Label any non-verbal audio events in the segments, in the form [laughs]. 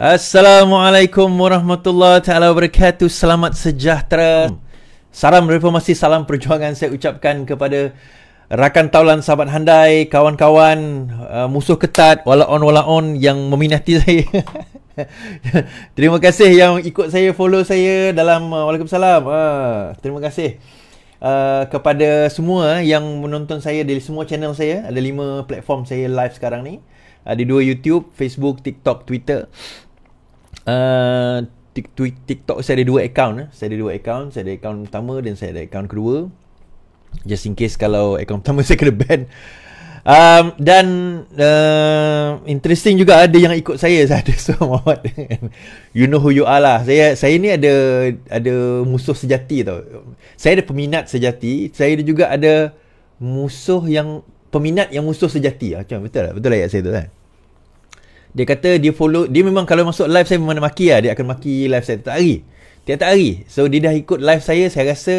Assalamualaikum warahmatullahi taala wabarakatuh. Selamat sejahtera. Hmm. Salam reformasi, salam perjuangan saya ucapkan kepada rakan taulan sahabat handai, kawan-kawan uh, musuh ketat wala on wala on yang meminati saya. [laughs] terima kasih yang ikut saya follow saya dalam uh, Waalaikumsalam. Uh, terima kasih. Uh, kepada semua yang menonton saya dari semua channel saya ada lima platform saya live sekarang ni ada uh, dua YouTube, Facebook, TikTok, Twitter uh, TikTok saya ada dua account eh. Saya ada dua account Saya ada account pertama Dan saya ada account kedua Just in case Kalau account [laughs] pertama saya kena ban um, Dan uh, Interesting juga Ada yang ikut saya Saya ada so Muhammad [laughs] You know who you are lah Saya saya ni ada Ada musuh sejati tau Saya ada peminat sejati Saya ada juga ada Musuh yang Peminat yang musuh sejati ah, Macam betul lah Betul lah ayat saya tu kan dia kata dia follow Dia memang kalau masuk live saya memang nak maki lah Dia akan maki live saya tiap hari Tiap-tiap hari So dia dah ikut live saya Saya rasa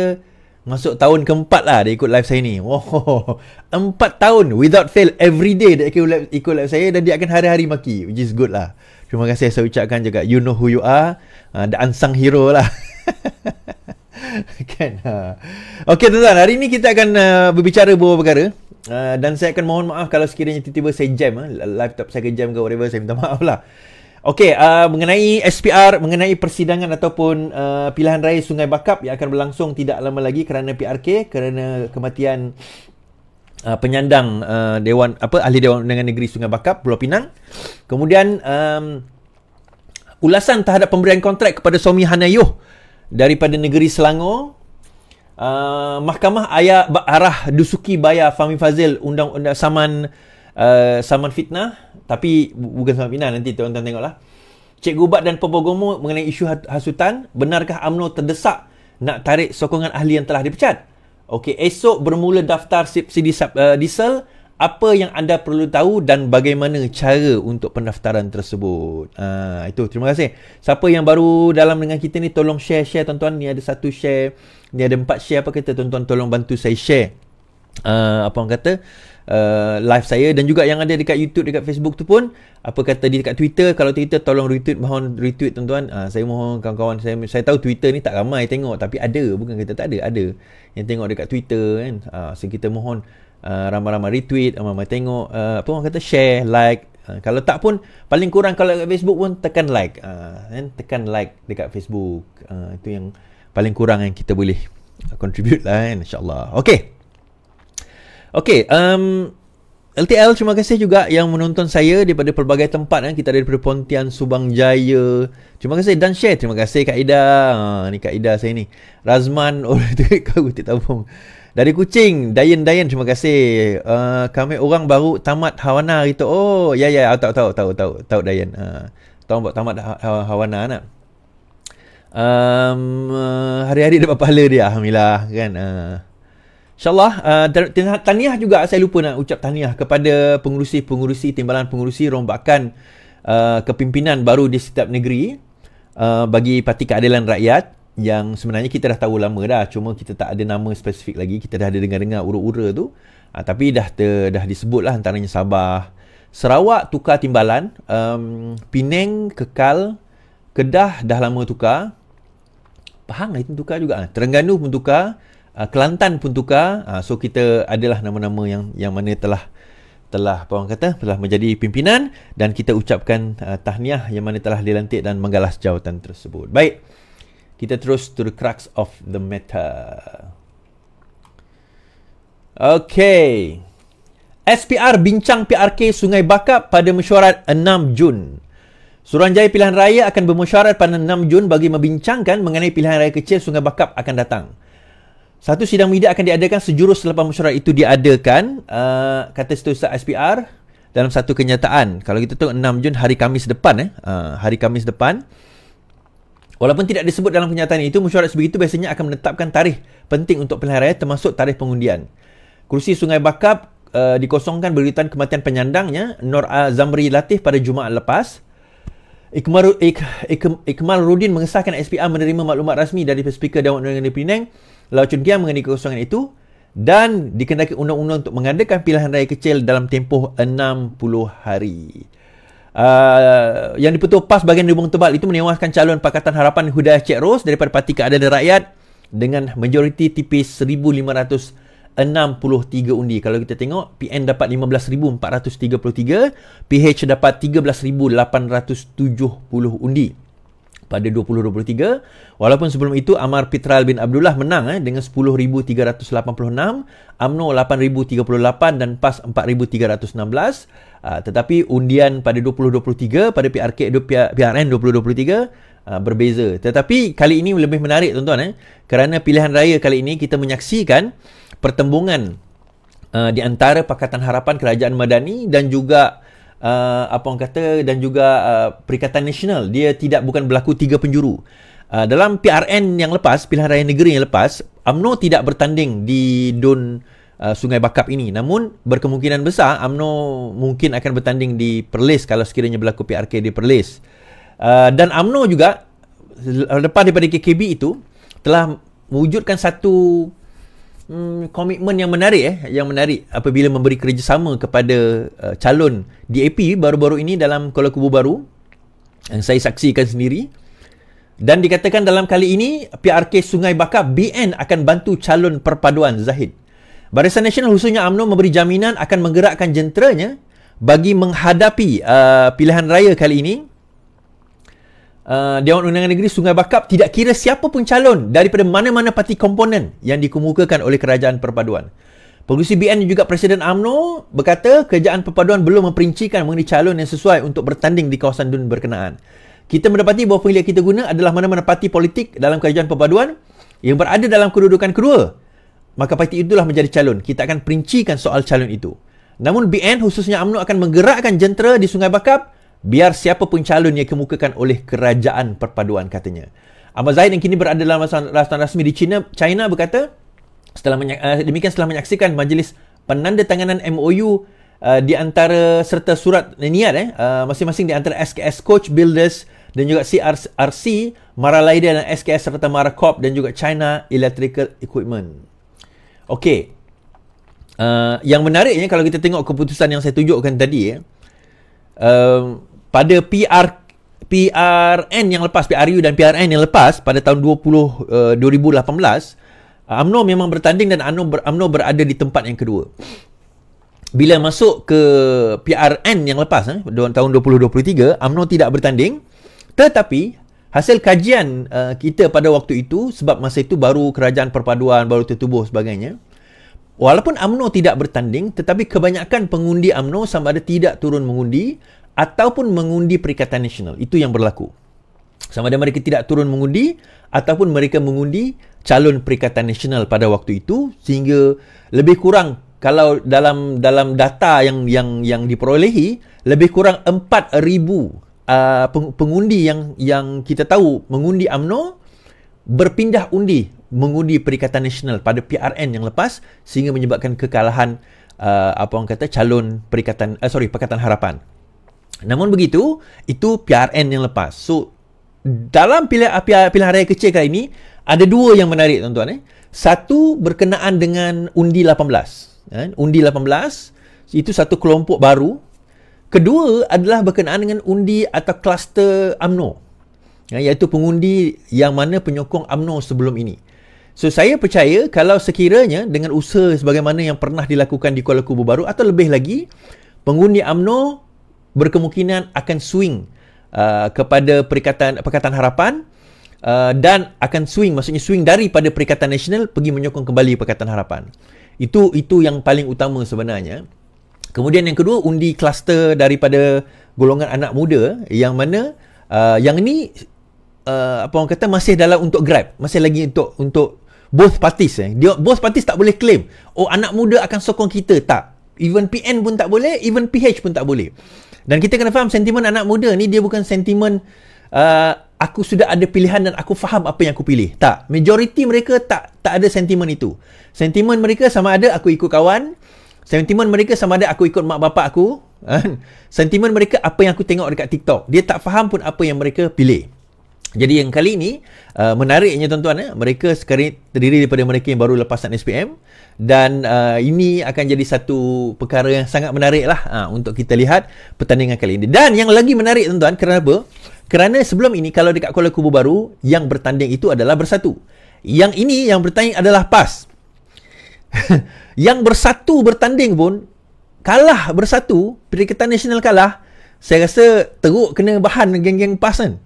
Masuk tahun keempat lah dia ikut live saya ni Wow [laughs] Empat tahun without fail Every day dia ikut live ikut live saya Dan dia akan hari-hari maki Which is good lah Terima kasih saya ucapkan juga You know who you are uh, The unsung hero lah [laughs] [laughs] kan ha. Okey tuan-tuan hari ni kita akan uh, berbicara beberapa perkara uh, dan saya akan mohon maaf kalau sekiranya tiba-tiba saya jam uh, laptop saya jam ke whatever saya minta maaf lah Okey uh, mengenai SPR mengenai persidangan ataupun uh, pilihan raya Sungai Bakap yang akan berlangsung tidak lama lagi kerana PRK kerana kematian Uh, penyandang uh, dewan apa ahli dewan undangan negeri Sungai Bakap Pulau Pinang. Kemudian um, ulasan terhadap pemberian kontrak kepada Somi Hanayoh uh, daripada negeri Selangor uh, Mahkamah Ayah Arah Dusuki Bayar Fahmi Fazil undang-undang saman uh, saman fitnah tapi bukan saman fitnah nanti tuan-tuan tengoklah Cik Gubat dan Pobogomo mengenai isu hasutan benarkah AMNO terdesak nak tarik sokongan ahli yang telah dipecat Okey, esok bermula daftar subsidi uh, diesel apa yang anda perlu tahu dan bagaimana cara untuk pendaftaran tersebut. Ha, itu, terima kasih. Siapa yang baru dalam dengan kita ni, tolong share-share tuan-tuan. Ni ada satu share, ni ada empat share apa kata tuan-tuan. Tolong bantu saya share. Ha, apa orang kata? Uh, live saya dan juga yang ada dekat YouTube dekat Facebook tu pun apa kata di dekat Twitter kalau Twitter tolong retweet mohon retweet tuan-tuan uh, saya mohon kawan-kawan saya saya tahu Twitter ni tak ramai tengok tapi ada bukan kita tak ada ada yang tengok dekat Twitter kan uh, so kita mohon Uh, ramai-ramai uh, retweet, ramai-ramai tengok, uh, apa orang kata share, like. Uh, kalau tak pun paling kurang kalau dekat Facebook pun tekan like. Uh, kan tekan like dekat Facebook. Uh, itu yang paling kurang yang kita boleh contribute lah kan insyaallah. Okey. Okey, um LTL terima kasih juga yang menonton saya daripada pelbagai tempat kan. Kita daripada Pontian, Subang Jaya. Terima kasih dan share. Terima kasih Kak Ida. Ha, ni Kak Ida saya ni. Razman [laughs] oleh tu kau tak tahu. Dari kucing Dayan Dayan terima kasih. Uh, kami orang baru tamat Hawana itu. Oh, ya ya, tahu tahu tahu tahu tahu Dayan. Uh, tahu buat tamat ha-, ha-, Hawana nak. Um, uh, hari-hari dapat pahala dia alhamdulillah kan. Uh. InsyaAllah, uh, taniah juga saya lupa nak ucap taniah kepada pengurusi-pengurusi, timbalan pengurusi rombakan uh, kepimpinan baru di setiap negeri uh, bagi Parti Keadilan Rakyat yang sebenarnya kita dah tahu lama dah cuma kita tak ada nama spesifik lagi kita dah ada dengar-dengar ura-ura tu ha, tapi dah ter, dah disebut lah antaranya Sabah Sarawak tukar timbalan um, Penang kekal Kedah dah lama tukar Pahang lah itu tukar juga ah, Terengganu pun tukar uh, Kelantan pun tukar uh, so kita adalah nama-nama yang yang mana telah telah apa orang kata telah menjadi pimpinan dan kita ucapkan uh, tahniah yang mana telah dilantik dan menggalas jawatan tersebut baik kita terus to the crux of the matter. Okay. SPR bincang PRK Sungai Bakap pada mesyuarat 6 Jun. Suruhanjaya Pilihan Raya akan bermesyuarat pada 6 Jun bagi membincangkan mengenai pilihan raya kecil Sungai Bakap akan datang. Satu sidang media akan diadakan sejurus selepas mesyuarat itu diadakan, uh, kata Setiausaha SPR dalam satu kenyataan. Kalau kita tengok 6 Jun hari Kamis depan, eh, uh, hari Kamis depan, Walaupun tidak disebut dalam kenyataan itu, mesyuarat sebegitu biasanya akan menetapkan tarikh penting untuk pilihan raya termasuk tarikh pengundian. Kursi Sungai Bakap uh, eh, dikosongkan berkaitan kematian penyandangnya, Nur Zamri Latif pada Jumaat lepas. Ikmar, Ik, Ik, Ik, Ikmal Rudin mengesahkan SPR menerima maklumat rasmi dari Speaker Dewan Undangan di Penang, Lau Chun Kiang mengenai kekosongan itu dan dikendaki undang-undang untuk mengadakan pilihan raya kecil dalam tempoh 60 hari. Uh, yang diputuh PAS bagian hubung tebal itu menewaskan calon Pakatan Harapan Hudaya Cik Ros daripada Parti Keadaan Rakyat dengan majoriti tipis 1,563 undi. Kalau kita tengok, PN dapat 15,433, PH dapat 13,870 undi pada 2023. Walaupun sebelum itu Amar Pitral bin Abdullah menang eh, dengan 10,386, Amno 8,038 dan PAS 4,316. Uh, ah, tetapi undian pada 2023 pada PRK, PRN 2023 uh, berbeza. Tetapi kali ini lebih menarik tuan-tuan eh, kerana pilihan raya kali ini kita menyaksikan pertembungan uh, di antara Pakatan Harapan Kerajaan Madani dan juga uh, apa orang kata dan juga uh, Perikatan Nasional dia tidak bukan berlaku tiga penjuru. Uh, dalam PRN yang lepas, pilihan raya negeri yang lepas, UMNO tidak bertanding di Dun uh, Sungai Bakap ini. Namun berkemungkinan besar UMNO mungkin akan bertanding di Perlis kalau sekiranya berlaku PRK di Perlis. Uh, dan UMNO juga lepas daripada KKB itu telah wujudkan satu komitmen hmm, yang menarik eh yang menarik apabila memberi kerjasama kepada uh, calon DAP baru-baru ini dalam Kuala Kubu baru yang saya saksikan sendiri dan dikatakan dalam kali ini PRK Sungai Bakar BN akan bantu calon perpaduan Zahid. Barisan Nasional khususnya AMNO memberi jaminan akan menggerakkan jenteranya bagi menghadapi uh, pilihan raya kali ini uh, Dewan Undangan Negeri Sungai Bakap tidak kira siapa pun calon daripada mana-mana parti komponen yang dikemukakan oleh Kerajaan Perpaduan. Pengurusi BN juga Presiden AMNO berkata Kerajaan Perpaduan belum memperincikan mengenai calon yang sesuai untuk bertanding di kawasan dun berkenaan. Kita mendapati bahawa pilihan kita guna adalah mana-mana parti politik dalam Kerajaan Perpaduan yang berada dalam kedudukan kedua. Maka parti itulah menjadi calon. Kita akan perincikan soal calon itu. Namun BN khususnya AMNO akan menggerakkan jentera di Sungai Bakap biar siapa pun calon yang kemukakan oleh kerajaan perpaduan katanya. Ahmad Zahid yang kini berada dalam rasmi rasmi di China, China berkata setelah menyak, uh, eh, demikian setelah menyaksikan majlis penanda tanganan MOU uh, eh, di antara serta surat niat eh uh, masing-masing di antara SKS Coach Builders dan juga CRC Maralaida dan SKS serta Maracorp dan juga China Electrical Equipment. Okey. Uh, yang menariknya kalau kita tengok keputusan yang saya tunjukkan tadi eh um, pada PR PRN yang lepas PRU dan PRN yang lepas pada tahun 20 uh, 2018 Amno memang bertanding dan Amno ber, berada di tempat yang kedua. Bila masuk ke PRN yang lepas eh tahun 2023 Amno tidak bertanding tetapi hasil kajian uh, kita pada waktu itu sebab masa itu baru kerajaan perpaduan baru tertubuh sebagainya walaupun Amno tidak bertanding tetapi kebanyakan pengundi Amno sama ada tidak turun mengundi ataupun mengundi Perikatan Nasional. Itu yang berlaku. Sama ada mereka tidak turun mengundi ataupun mereka mengundi calon Perikatan Nasional pada waktu itu sehingga lebih kurang kalau dalam dalam data yang yang yang diperolehi lebih kurang 4000 uh, pengundi yang yang kita tahu mengundi AMNO berpindah undi mengundi Perikatan Nasional pada PRN yang lepas sehingga menyebabkan kekalahan uh, apa orang kata calon Perikatan uh, sorry Pakatan Harapan. Namun begitu, itu PRN yang lepas. So, dalam pilihan, pilihan, pilihan raya kecil kali ini, ada dua yang menarik tuan-tuan. Eh. Satu berkenaan dengan undi 18. Eh. Kan? Undi 18, itu satu kelompok baru. Kedua adalah berkenaan dengan undi atau kluster UMNO. Eh, iaitu pengundi yang mana penyokong AMNO sebelum ini. So, saya percaya kalau sekiranya dengan usaha sebagaimana yang pernah dilakukan di Kuala Kubu Baru atau lebih lagi, pengundi AMNO berkemungkinan akan swing uh, kepada perikatan Pakatan Harapan uh, dan akan swing maksudnya swing daripada Perikatan Nasional pergi menyokong kembali perikatan Harapan. Itu itu yang paling utama sebenarnya. Kemudian yang kedua undi kluster daripada golongan anak muda yang mana uh, yang ni uh, apa orang kata masih dalam untuk grab, masih lagi untuk untuk both parties eh. Dia both parties tak boleh claim. Oh anak muda akan sokong kita tak. Even PN pun tak boleh, even PH pun tak boleh. Dan kita kena faham sentimen anak muda ni dia bukan sentimen uh, aku sudah ada pilihan dan aku faham apa yang aku pilih. Tak, majoriti mereka tak tak ada sentimen itu. Sentimen mereka sama ada aku ikut kawan, sentimen mereka sama ada aku ikut mak bapak aku, [laughs] sentimen mereka apa yang aku tengok dekat TikTok. Dia tak faham pun apa yang mereka pilih. Jadi yang kali ini uh, menariknya tuan-tuan eh mereka sekarang terdiri daripada mereka yang baru lepasan SPM dan uh, ini akan jadi satu perkara yang sangat menariklah uh, untuk kita lihat pertandingan kali ini. Dan yang lagi menarik tuan-tuan kenapa? Kerana sebelum ini kalau dekat Kuala Kubu Baru yang bertanding itu adalah Bersatu. Yang ini yang bertanding adalah PAS. [laughs] yang Bersatu bertanding pun kalah Bersatu, Perikatan Nasional kalah saya rasa teruk kena bahan geng-geng pas kan.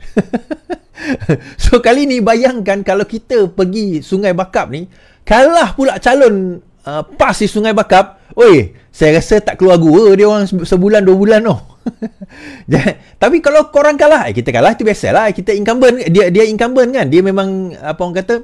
[laughs] so kali ni bayangkan kalau kita pergi Sungai Bakap ni, kalah pula calon uh, pas di Sungai Bakap, oi, saya rasa tak keluar gua dia orang sebulan dua bulan tu. [laughs] Tapi kalau korang kalah, eh, kita kalah tu biasalah. Kita incumbent, dia dia incumbent kan. Dia memang apa orang kata,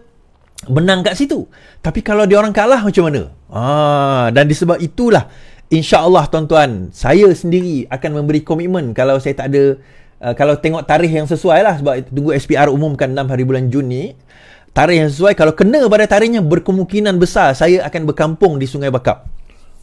menang kat situ. Tapi kalau dia orang kalah macam mana? Ah, dan disebab itulah insya-Allah tuan-tuan, saya sendiri akan memberi komitmen kalau saya tak ada uh, kalau tengok tarikh yang sesuai lah sebab tunggu SPR umumkan 6 hari bulan Jun ni tarikh yang sesuai kalau kena pada tarikhnya berkemungkinan besar saya akan berkampung di Sungai Bakap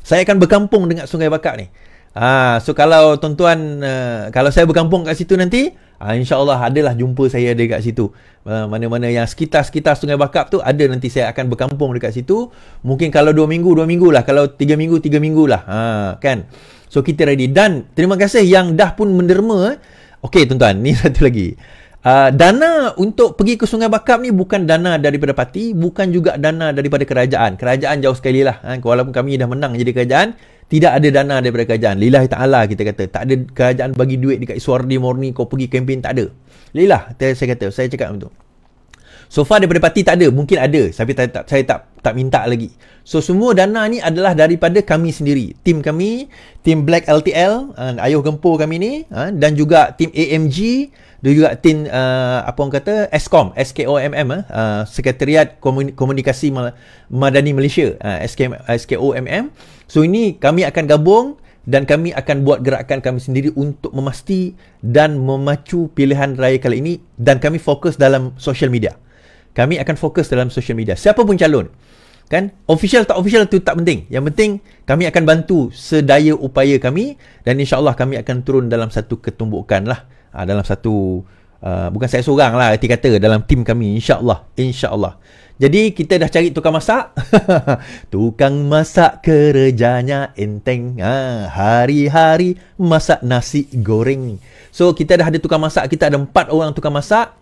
saya akan berkampung dengan Sungai Bakap ni Ha, so kalau tuan-tuan uh, kalau saya berkampung kat situ nanti, uh, insya-Allah adalah jumpa saya ada kat situ. Uh, mana-mana yang sekitar-sekitar Sungai Bakap tu ada nanti saya akan berkampung dekat situ. Mungkin kalau 2 minggu, 2 lah, Kalau 3 minggu, 3 minggulah. Ha, kan? So kita ready dan terima kasih yang dah pun menderma. Eh. Okey tuan-tuan, ni [laughs] satu lagi. Uh, dana untuk pergi ke Sungai Bakap ni bukan dana daripada parti, bukan juga dana daripada kerajaan. Kerajaan jauh sekali lah. Ha, walaupun kami dah menang jadi kerajaan, tidak ada dana daripada kerajaan. Lillah ta'ala kita kata. Tak ada kerajaan bagi duit dekat Iswardi Morni kau pergi kempen tak ada. Lillah saya kata. Saya cakap macam tu. So far daripada parti tak ada. Mungkin ada. Tapi saya tak, saya tak tak minta lagi. So semua dana ni adalah daripada kami sendiri. Tim kami, tim Black LTL, uh, Ayuh Gempur kami ni uh, dan juga tim AMG dan juga tim uh, apa orang kata SKOM, SKOMM uh, uh, Sekretariat Komunikasi Madani Malaysia, uh, SKM, SKOMM. So ini kami akan gabung dan kami akan buat gerakan kami sendiri untuk memasti dan memacu pilihan raya kali ini dan kami fokus dalam social media kami akan fokus dalam social media. Siapa pun calon. Kan? Official tak official tu tak penting. Yang penting kami akan bantu sedaya upaya kami dan insya Allah kami akan turun dalam satu ketumbukan lah. Ha, dalam satu, uh, bukan saya seorang lah erti kata dalam tim kami Insya Allah, insya Allah. Jadi kita dah cari tukang masak. [laughs] tukang masak kerjanya enteng. Ha, hari-hari masak nasi goreng. So kita dah ada tukang masak. Kita ada empat orang tukang masak.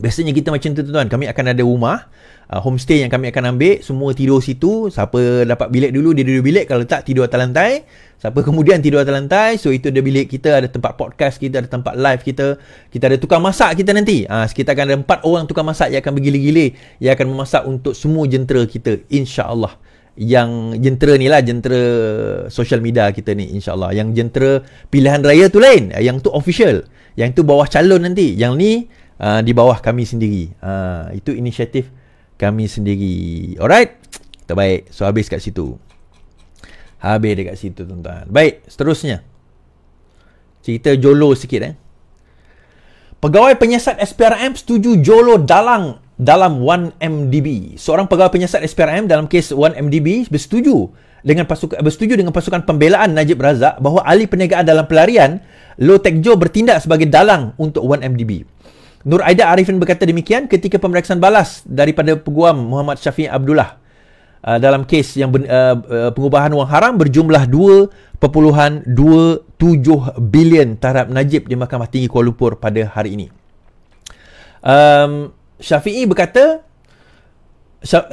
Biasanya kita macam tu tuan, kami akan ada rumah, uh, homestay yang kami akan ambil, semua tidur situ, siapa dapat bilik dulu dia duduk bilik, kalau tak tidur atas lantai, siapa kemudian tidur atas lantai, so itu ada bilik kita, ada tempat podcast kita, ada tempat live kita, kita ada tukang masak kita nanti, uh, ha, kita akan ada empat orang tukang masak yang akan bergila-gila, yang akan memasak untuk semua jentera kita, insya Allah. yang jentera ni lah jentera social media kita ni insyaAllah yang jentera pilihan raya tu lain yang tu official yang tu bawah calon nanti yang ni uh, di bawah kami sendiri. Uh, itu inisiatif kami sendiri. Alright. terbaik. baik. So habis kat situ. Habis dekat situ tuan-tuan. Baik, seterusnya. Cerita jolo sikit eh. Pegawai penyiasat SPRM setuju jolo dalang dalam 1MDB. Seorang pegawai penyiasat SPRM dalam kes 1MDB bersetuju dengan pasukan bersetuju dengan pasukan pembelaan Najib Razak bahawa ahli perniagaan dalam pelarian Low Tech Joe bertindak sebagai dalang untuk 1MDB. Nur Aida Arifin berkata demikian ketika pemeriksaan balas daripada peguam Muhammad Syafiq Abdullah uh, dalam kes yang ben, uh, uh, pengubahan wang haram berjumlah 2.27 bilion tarap Najib di Mahkamah Tinggi Kuala Lumpur pada hari ini. Um, Syafi'i berkata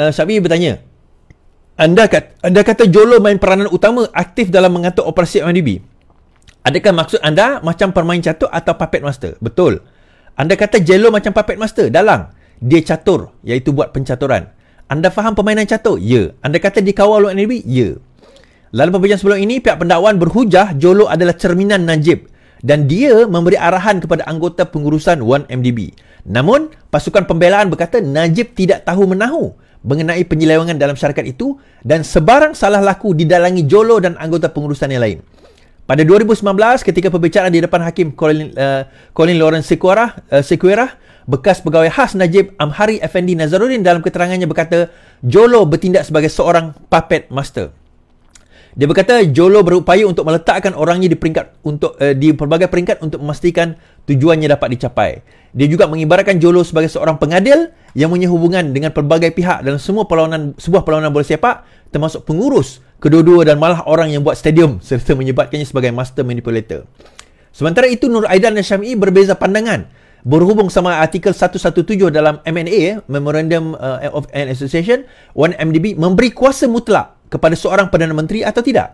Syafi'i bertanya anda kata, anda kata Jolo main peranan utama aktif dalam mengatur operasi MDB. Adakah maksud anda macam permain catur atau puppet master? Betul. Anda kata jello macam puppet master, dalang. Dia catur, iaitu buat pencaturan. Anda faham permainan catur? Ya. Anda kata dikawal oleh NLB? Ya. lalu perbincangan sebelum ini, pihak pendakwaan berhujah Jolo adalah cerminan Najib dan dia memberi arahan kepada anggota pengurusan 1MDB. Namun, pasukan pembelaan berkata Najib tidak tahu menahu mengenai penyelewangan dalam syarikat itu dan sebarang salah laku didalangi Jolo dan anggota pengurusan yang lain. Pada 2019 ketika perbicaraan di depan hakim Colin, uh, Colin Lawrence Sequera, uh, eh, Sequera, bekas pegawai khas Najib Amhari Effendi Nazaruddin dalam keterangannya berkata Jolo bertindak sebagai seorang puppet master. Dia berkata Jolo berupaya untuk meletakkan orangnya di peringkat untuk uh, di pelbagai peringkat untuk memastikan tujuannya dapat dicapai. Dia juga mengibarkan Jolo sebagai seorang pengadil yang punya hubungan dengan pelbagai pihak dalam semua perlawanan sebuah perlawanan bola sepak termasuk pengurus kedua-dua dan malah orang yang buat stadium serta menyebabkannya sebagai master manipulator. Sementara itu Nur Aidan dan Syami berbeza pandangan berhubung sama artikel 117 dalam MNA eh, Memorandum eh, of an Association 1MDB memberi kuasa mutlak kepada seorang Perdana Menteri atau tidak.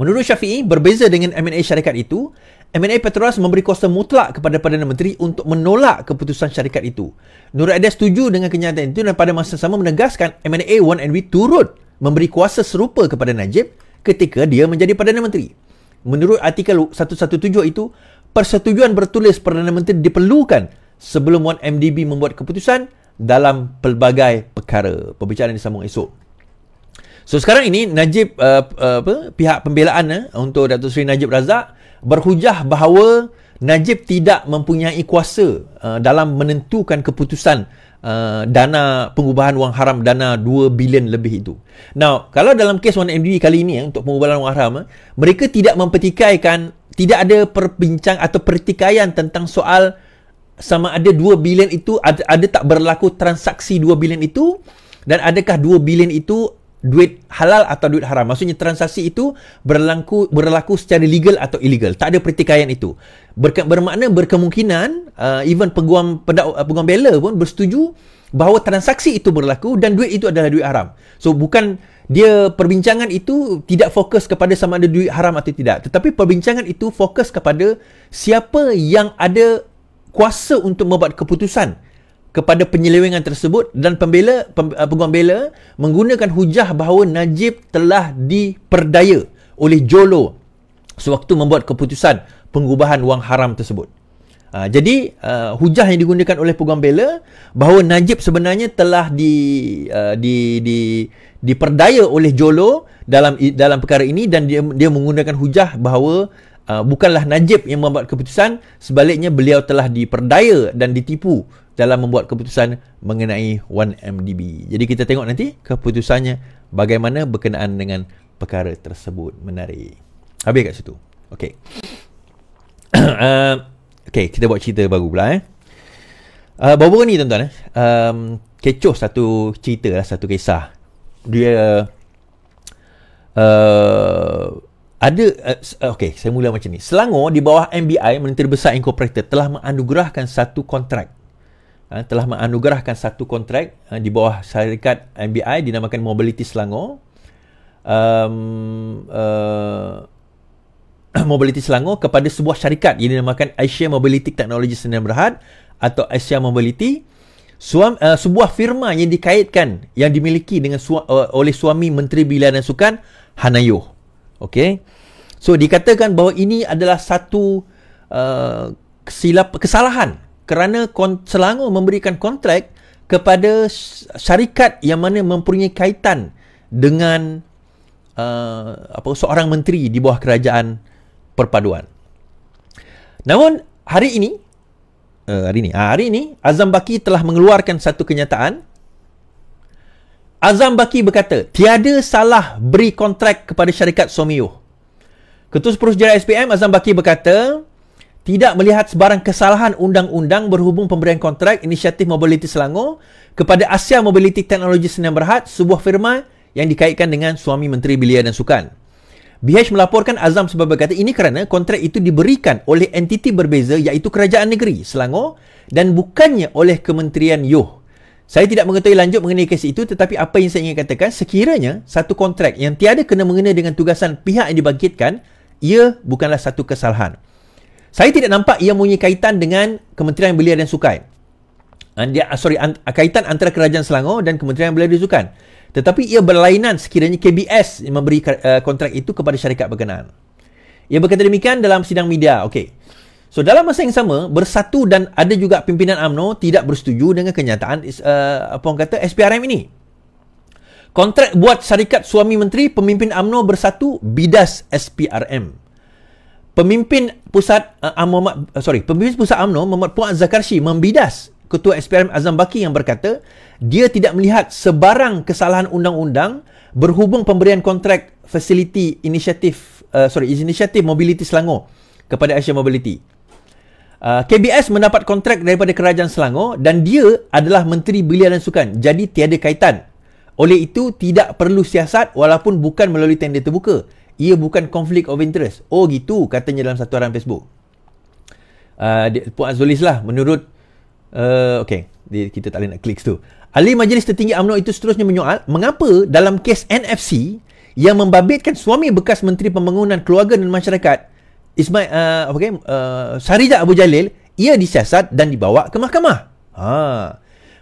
Menurut Syafi'i, berbeza dengan M&A syarikat itu, M&A Petronas memberi kuasa mutlak kepada Perdana Menteri untuk menolak keputusan syarikat itu. Nur Aidah setuju dengan kenyataan itu dan pada masa sama menegaskan M&A 1NW turut memberi kuasa serupa kepada Najib ketika dia menjadi Perdana Menteri. Menurut artikel 117 itu, persetujuan bertulis Perdana Menteri diperlukan sebelum 1MDB membuat keputusan dalam pelbagai perkara. Perbicaraan sambung esok. So sekarang ini Najib uh, uh, apa pihak pembelaan uh, untuk Datuk Seri Najib Razak berhujah bahawa Najib tidak mempunyai kuasa uh, dalam menentukan keputusan uh, dana pengubahan wang haram dana 2 bilion lebih itu. Now, kalau dalam kes 1MDB kali ini uh, untuk pengubahan wang haram, uh, mereka tidak mempertikaikan, tidak ada perbincang atau pertikaian tentang soal sama ada 2 bilion itu ada, ada tak berlaku transaksi 2 bilion itu dan adakah 2 bilion itu duit halal atau duit haram. Maksudnya transaksi itu berlaku berlaku secara legal atau illegal. Tak ada pertikaian itu. Berke, bermakna berkemungkinan uh, even peguam pedak, uh, peguam bela pun bersetuju bahawa transaksi itu berlaku dan duit itu adalah duit haram. So bukan dia perbincangan itu tidak fokus kepada sama ada duit haram atau tidak. Tetapi perbincangan itu fokus kepada siapa yang ada kuasa untuk membuat keputusan kepada penyelewengan tersebut dan pembela pem, uh, peguam bela menggunakan hujah bahawa Najib telah diperdaya oleh Jolo sewaktu membuat keputusan pengubahan wang haram tersebut. Uh, jadi uh, hujah yang digunakan oleh peguam bela bahawa Najib sebenarnya telah di, uh, di di diperdaya oleh Jolo dalam dalam perkara ini dan dia dia menggunakan hujah bahawa uh, bukanlah Najib yang membuat keputusan sebaliknya beliau telah diperdaya dan ditipu dalam membuat keputusan mengenai 1MDB. Jadi kita tengok nanti keputusannya bagaimana berkenaan dengan perkara tersebut. Menarik. Habis kat situ. Okay. [coughs] uh, okay, kita buat cerita baru pula eh. Uh, baru-baru ni tuan-tuan eh. Um, kecoh satu cerita lah, satu kisah. Dia... Uh, ada uh, okey saya mula macam ni Selangor di bawah MBI Menteri Besar Incorporated telah menganugerahkan satu kontrak Ha, telah menganugerahkan satu kontrak ha, di bawah syarikat MBI dinamakan Mobility Selangor. Um, uh, [clears throat] Mobility Selangor kepada sebuah syarikat yang dinamakan Asia Mobility Technology Sdn Bhd atau Asia Mobility suam, uh, sebuah firma yang dikaitkan yang dimiliki dengan sua, uh, oleh suami Menteri Bilia dan Sukan Hanayo. Okay, So dikatakan bahawa ini adalah satu uh, kesilap, kesalahan kerana Selangor memberikan kontrak kepada syarikat yang mana mempunyai kaitan dengan uh, apa seorang menteri di bawah kerajaan perpaduan. Namun hari ini uh, hari ini uh, hari ini Azam Baki telah mengeluarkan satu kenyataan. Azam Baki berkata, tiada salah beri kontrak kepada syarikat Somio. Ketua Perus Jera SPM Azam Baki berkata, tidak melihat sebarang kesalahan undang-undang berhubung pemberian kontrak inisiatif Mobility Selangor kepada Asia Mobility Technology Senen Berhad, sebuah firma yang dikaitkan dengan suami Menteri Bilia dan Sukan. BH melaporkan Azam sebab berkata ini kerana kontrak itu diberikan oleh entiti berbeza iaitu Kerajaan Negeri Selangor dan bukannya oleh Kementerian Yoh. Saya tidak mengetahui lanjut mengenai kes itu tetapi apa yang saya ingin katakan sekiranya satu kontrak yang tiada kena mengena dengan tugasan pihak yang dibangkitkan ia bukanlah satu kesalahan. Saya tidak nampak ia mempunyai kaitan dengan Kementerian Belia dan Sukan. Ah, dia, ah, sorry, an, ah, kaitan antara Kerajaan Selangor dan Kementerian Belia dan Sukan. Tetapi ia berlainan sekiranya KBS memberi uh, kontrak itu kepada syarikat berkenaan. Ia berkata demikian dalam sidang media. Okey. So dalam masa yang sama, bersatu dan ada juga pimpinan AMNO tidak bersetuju dengan kenyataan uh, apa orang kata SPRM ini. Kontrak buat syarikat suami menteri pemimpin AMNO bersatu bidas SPRM pemimpin pusat uh, UMNO, uh, sorry, pemimpin pusat Amno, Muhammad Puan Zakarshi membidas Ketua SPRM Azam Baki yang berkata dia tidak melihat sebarang kesalahan undang-undang berhubung pemberian kontrak fasiliti inisiatif uh, sorry inisiatif mobiliti Selangor kepada Asia Mobility. Uh, KBS mendapat kontrak daripada kerajaan Selangor dan dia adalah menteri belia dan sukan jadi tiada kaitan. Oleh itu tidak perlu siasat walaupun bukan melalui tender terbuka ia bukan conflict of interest. Oh gitu katanya dalam satu arahan Facebook. Uh, Puan Azulis lah menurut uh, okay dia, kita tak boleh nak klik tu. Ahli Majlis Tertinggi UMNO itu seterusnya menyoal mengapa dalam kes NFC yang membabitkan suami bekas Menteri Pembangunan Keluarga dan Masyarakat Ismail uh, okay, uh, Sarijah Abu Jalil ia disiasat dan dibawa ke mahkamah. Ha.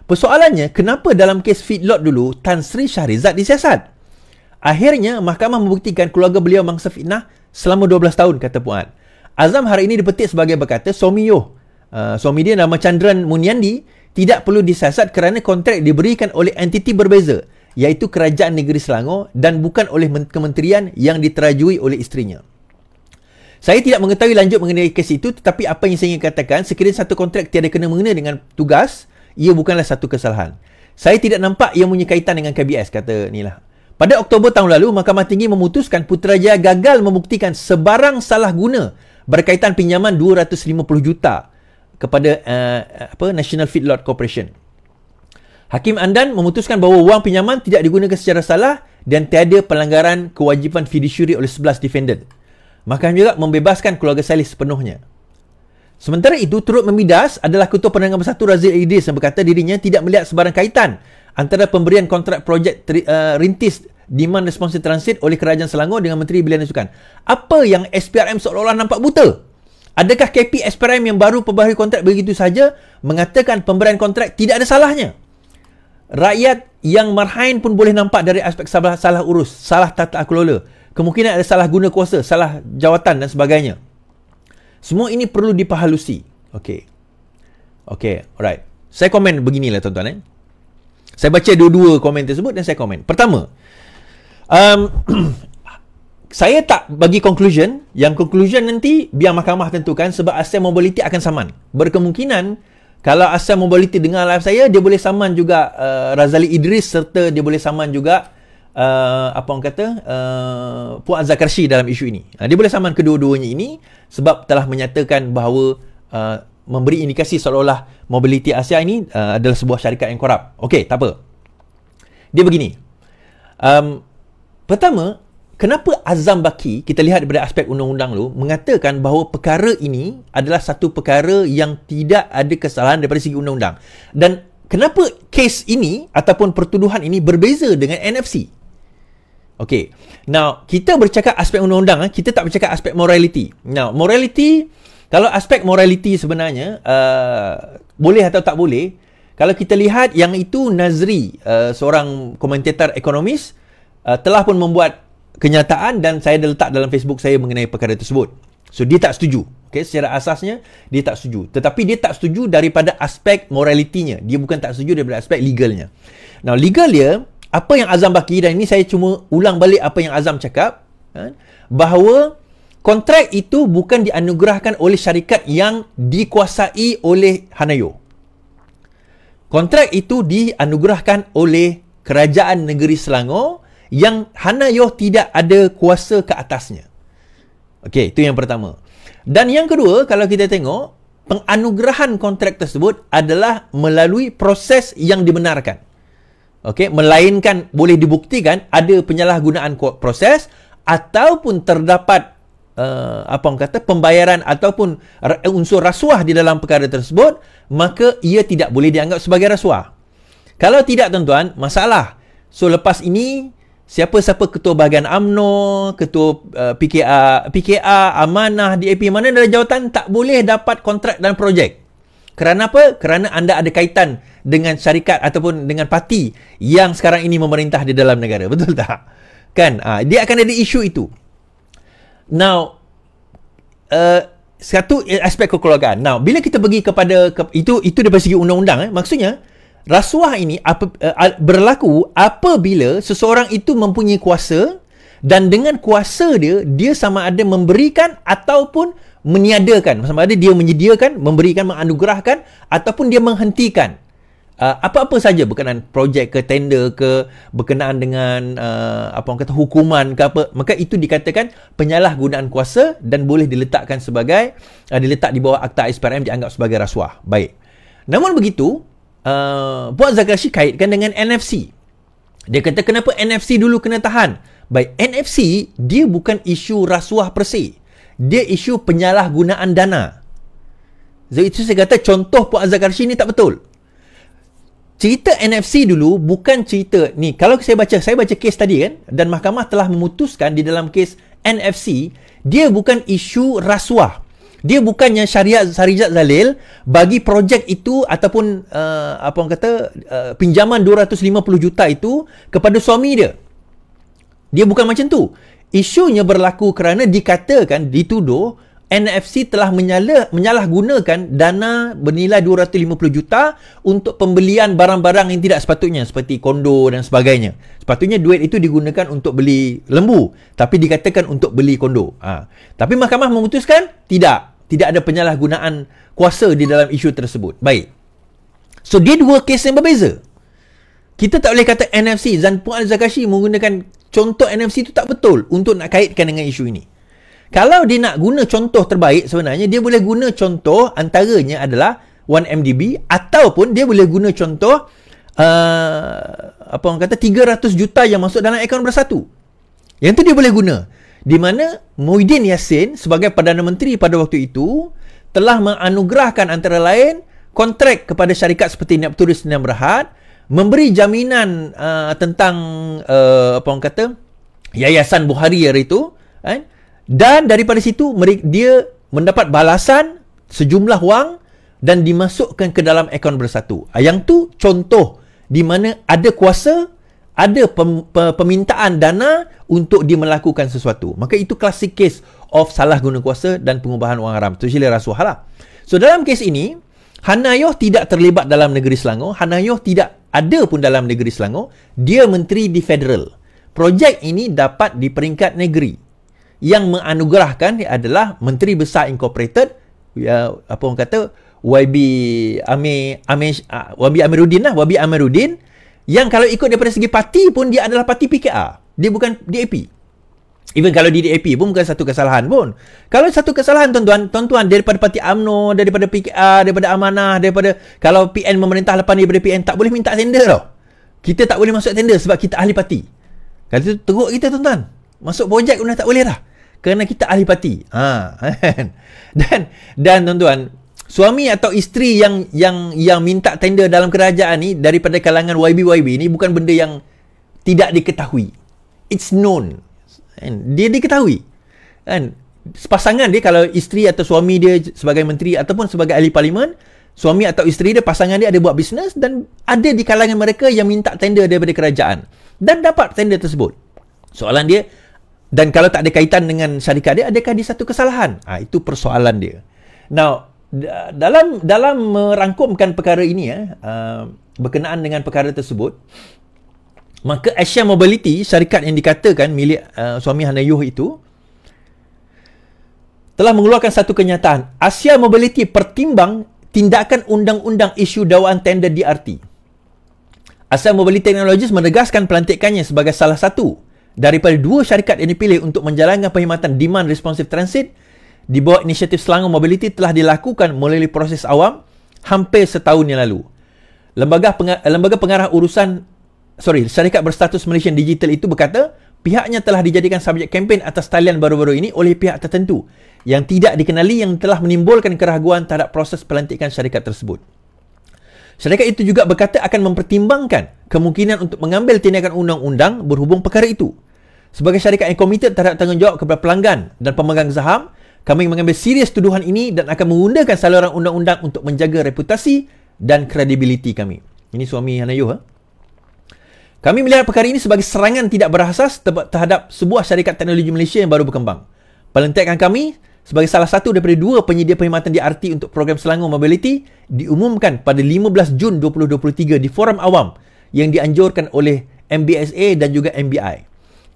Persoalannya kenapa dalam kes feedlot dulu Tan Sri Syahrizad disiasat? Akhirnya mahkamah membuktikan keluarga beliau mangsa fitnah selama 12 tahun kata Puan. Azam hari ini dipetik sebagai berkata suami Yoh. Uh, suami dia nama Chandran Munyandi tidak perlu disiasat kerana kontrak diberikan oleh entiti berbeza iaitu Kerajaan Negeri Selangor dan bukan oleh kementerian yang diterajui oleh isterinya. Saya tidak mengetahui lanjut mengenai kes itu tetapi apa yang saya ingin katakan sekiranya satu kontrak tiada kena mengena dengan tugas ia bukanlah satu kesalahan. Saya tidak nampak ia punya kaitan dengan KBS kata ni lah. Pada Oktober tahun lalu, Mahkamah Tinggi memutuskan Putrajaya gagal membuktikan sebarang salah guna berkaitan pinjaman 250 juta kepada uh, apa National Feedlot Corporation. Hakim Andan memutuskan bahawa wang pinjaman tidak digunakan secara salah dan tiada pelanggaran kewajipan fiduciary oleh 11 defendant. Mahkamah juga membebaskan keluarga Salih sepenuhnya. Sementara itu, turut memidas adalah Ketua Penerangan Bersatu Razil Idris yang berkata dirinya tidak melihat sebarang kaitan antara pemberian kontrak projek teri, uh, rintis demand responsive transit oleh kerajaan Selangor dengan Menteri Belian dan Apa yang SPRM seolah-olah nampak buta? Adakah KP SPRM yang baru pembaharui kontrak begitu saja mengatakan pemberian kontrak tidak ada salahnya? Rakyat yang marhain pun boleh nampak dari aspek salah, salah urus, salah tata kelola. Kemungkinan ada salah guna kuasa, salah jawatan dan sebagainya. Semua ini perlu dipahalusi. Okey. Okey, alright. Saya komen beginilah tuan-tuan eh. Saya baca dua-dua komen tersebut dan saya komen. Pertama, um, [clears throat] saya tak bagi conclusion. Yang conclusion nanti biar mahkamah tentukan sebab asal mobility akan saman. Berkemungkinan, kalau asal mobility dengar live saya, dia boleh saman juga uh, Razali Idris serta dia boleh saman juga uh, apa orang kata, uh, Puan Zakarsi dalam isu ini. Uh, dia boleh saman kedua-duanya ini sebab telah menyatakan bahawa uh, memberi indikasi seolah-olah Mobility Asia ini uh, adalah sebuah syarikat yang korup. Okey, tak apa. Dia begini. Um, pertama, kenapa Azam Baki, kita lihat daripada aspek undang-undang dulu, mengatakan bahawa perkara ini adalah satu perkara yang tidak ada kesalahan daripada segi undang-undang. Dan kenapa kes ini ataupun pertuduhan ini berbeza dengan NFC? Okey. Now, kita bercakap aspek undang-undang, eh, kita tak bercakap aspek morality. Now, morality kalau aspek moraliti sebenarnya uh, boleh atau tak boleh, kalau kita lihat yang itu Nazri, uh, seorang komentator ekonomis uh, telah pun membuat kenyataan dan saya dah letak dalam Facebook saya mengenai perkara tersebut. So dia tak setuju. Okay, secara asasnya dia tak setuju. Tetapi dia tak setuju daripada aspek moralitinya. Dia bukan tak setuju daripada aspek legalnya. Now legal dia, apa yang Azam baki dan ini saya cuma ulang balik apa yang Azam cakap, kan? bahawa Kontrak itu bukan dianugerahkan oleh syarikat yang dikuasai oleh Hanayo. Kontrak itu dianugerahkan oleh kerajaan negeri Selangor yang Hanayo tidak ada kuasa ke atasnya. Okey, itu yang pertama. Dan yang kedua, kalau kita tengok, penganugerahan kontrak tersebut adalah melalui proses yang dibenarkan. Okey, melainkan boleh dibuktikan ada penyalahgunaan proses ataupun terdapat uh, apa orang kata pembayaran ataupun eh, unsur rasuah di dalam perkara tersebut maka ia tidak boleh dianggap sebagai rasuah kalau tidak tuan-tuan masalah so lepas ini siapa-siapa ketua bahagian AMNO ketua uh, PKR PKR amanah DAP mana dalam jawatan tak boleh dapat kontrak dan projek kerana apa kerana anda ada kaitan dengan syarikat ataupun dengan parti yang sekarang ini memerintah di dalam negara betul tak kan ah, dia akan ada isu itu Now, uh, satu aspek kekeluargaan. Now, bila kita pergi kepada ke, itu itu daripada segi undang-undang eh, maksudnya rasuah ini apa, uh, berlaku apabila seseorang itu mempunyai kuasa dan dengan kuasa dia dia sama ada memberikan ataupun meniadakan sama ada dia menyediakan memberikan menganugerahkan ataupun dia menghentikan uh, apa-apa saja berkenaan projek ke tender ke berkenaan dengan uh, apa orang kata hukuman ke apa maka itu dikatakan penyalahgunaan kuasa dan boleh diletakkan sebagai uh, diletak di bawah akta SPRM dianggap sebagai rasuah baik namun begitu uh, Puan Zakarashi kaitkan dengan NFC dia kata kenapa NFC dulu kena tahan baik NFC dia bukan isu rasuah per se dia isu penyalahgunaan dana jadi so, itu saya kata contoh Puan Azhar Karshi ni tak betul. Cerita NFC dulu bukan cerita ni. Kalau saya baca, saya baca kes tadi kan dan mahkamah telah memutuskan di dalam kes NFC, dia bukan isu rasuah. Dia bukannya syariat Sarijat Zalil bagi projek itu ataupun uh, apa orang kata uh, pinjaman 250 juta itu kepada suami dia. Dia bukan macam tu. Isunya berlaku kerana dikatakan dituduh NFC telah menyala, menyalahgunakan dana bernilai 250 juta untuk pembelian barang-barang yang tidak sepatutnya seperti kondo dan sebagainya. Sepatutnya duit itu digunakan untuk beli lembu tapi dikatakan untuk beli kondo. Ha. Tapi mahkamah memutuskan tidak. Tidak ada penyalahgunaan kuasa di dalam isu tersebut. Baik. So dia dua kes yang berbeza. Kita tak boleh kata NFC, Zan Puan Zakashi menggunakan contoh NFC itu tak betul untuk nak kaitkan dengan isu ini. Kalau dia nak guna contoh terbaik sebenarnya dia boleh guna contoh antaranya adalah 1MDB ataupun dia boleh guna contoh uh, apa orang kata 300 juta yang masuk dalam akaun bersatu. Yang tu dia boleh guna. Di mana Muhyiddin Yassin sebagai Perdana Menteri pada waktu itu telah menganugerahkan antara lain kontrak kepada syarikat seperti Neptunus dan Berhad memberi jaminan uh, tentang uh, apa orang kata Yayasan Buhari hari itu eh? dan daripada situ dia mendapat balasan sejumlah wang dan dimasukkan ke dalam akaun bersatu. Ah, yang tu contoh di mana ada kuasa, ada pem, pem, permintaan dana untuk dia melakukan sesuatu. Maka itu klasik case of salah guna kuasa dan pengubahan wang haram. Itu sila rasuah lah. So dalam kes ini, Hanayoh tidak terlibat dalam negeri Selangor. Hanayoh tidak ada pun dalam negeri Selangor. Dia menteri di federal. Projek ini dapat di peringkat negeri yang menganugerahkan adalah Menteri Besar Incorporated uh, apa orang kata YB Amir Amir uh, YB Amiruddin lah YB Amiruddin yang kalau ikut daripada segi parti pun dia adalah parti PKR dia bukan DAP even kalau di DAP pun bukan satu kesalahan pun kalau satu kesalahan tuan-tuan tuan-tuan daripada parti AMNO daripada PKR daripada Amanah daripada kalau PN memerintah lepas ni daripada PN tak boleh minta tender tau kita tak boleh masuk tender sebab kita ahli parti kalau tu teruk kita tuan-tuan masuk projek pun tak boleh dah kerana kita ahli parti. Ha, kan? [laughs] Dan dan tuan-tuan, suami atau isteri yang yang yang minta tender dalam kerajaan ni daripada kalangan YB-YB ni bukan benda yang tidak diketahui. It's known. Kan? Dia diketahui. Kan? Pasangan dia kalau isteri atau suami dia sebagai menteri ataupun sebagai ahli parlimen, suami atau isteri dia pasangan dia ada buat bisnes dan ada di kalangan mereka yang minta tender daripada kerajaan dan dapat tender tersebut. Soalan dia, dan kalau tak ada kaitan dengan syarikat dia, adakah dia satu kesalahan? Ha, itu persoalan dia. Now, dalam dalam merangkumkan perkara ini ya, uh, berkenaan dengan perkara tersebut, maka Asia Mobility, syarikat yang dikatakan milik uh, suami Hana Yuh itu, telah mengeluarkan satu kenyataan. Asia Mobility pertimbang tindakan undang-undang isu dawaan tender DRT. Asia Mobility Technologies menegaskan pelantikannya sebagai salah satu daripada dua syarikat yang dipilih untuk menjalankan perkhidmatan demand responsive transit di bawah inisiatif Selangor Mobility telah dilakukan melalui proses awam hampir setahun yang lalu. Lembaga, penga- lembaga pengarah urusan sorry, syarikat berstatus Malaysian Digital itu berkata pihaknya telah dijadikan subjek kempen atas talian baru-baru ini oleh pihak tertentu yang tidak dikenali yang telah menimbulkan keraguan terhadap proses pelantikan syarikat tersebut. Syarikat itu juga berkata akan mempertimbangkan kemungkinan untuk mengambil tindakan undang-undang berhubung perkara itu. Sebagai syarikat yang komited terhadap tanggungjawab kepada pelanggan dan pemegang saham, kami mengambil serius tuduhan ini dan akan mengundangkan saluran undang-undang untuk menjaga reputasi dan kredibiliti kami. Ini suami Hanayu. Ha? Kami melihat perkara ini sebagai serangan tidak berasas terhadap sebuah syarikat teknologi Malaysia yang baru berkembang. Pelentekan kami sebagai salah satu daripada dua penyedia perkhidmatan di-RT untuk program Selangor Mobility diumumkan pada 15 Jun 2023 di forum awam yang dianjurkan oleh MBSA dan juga MBI.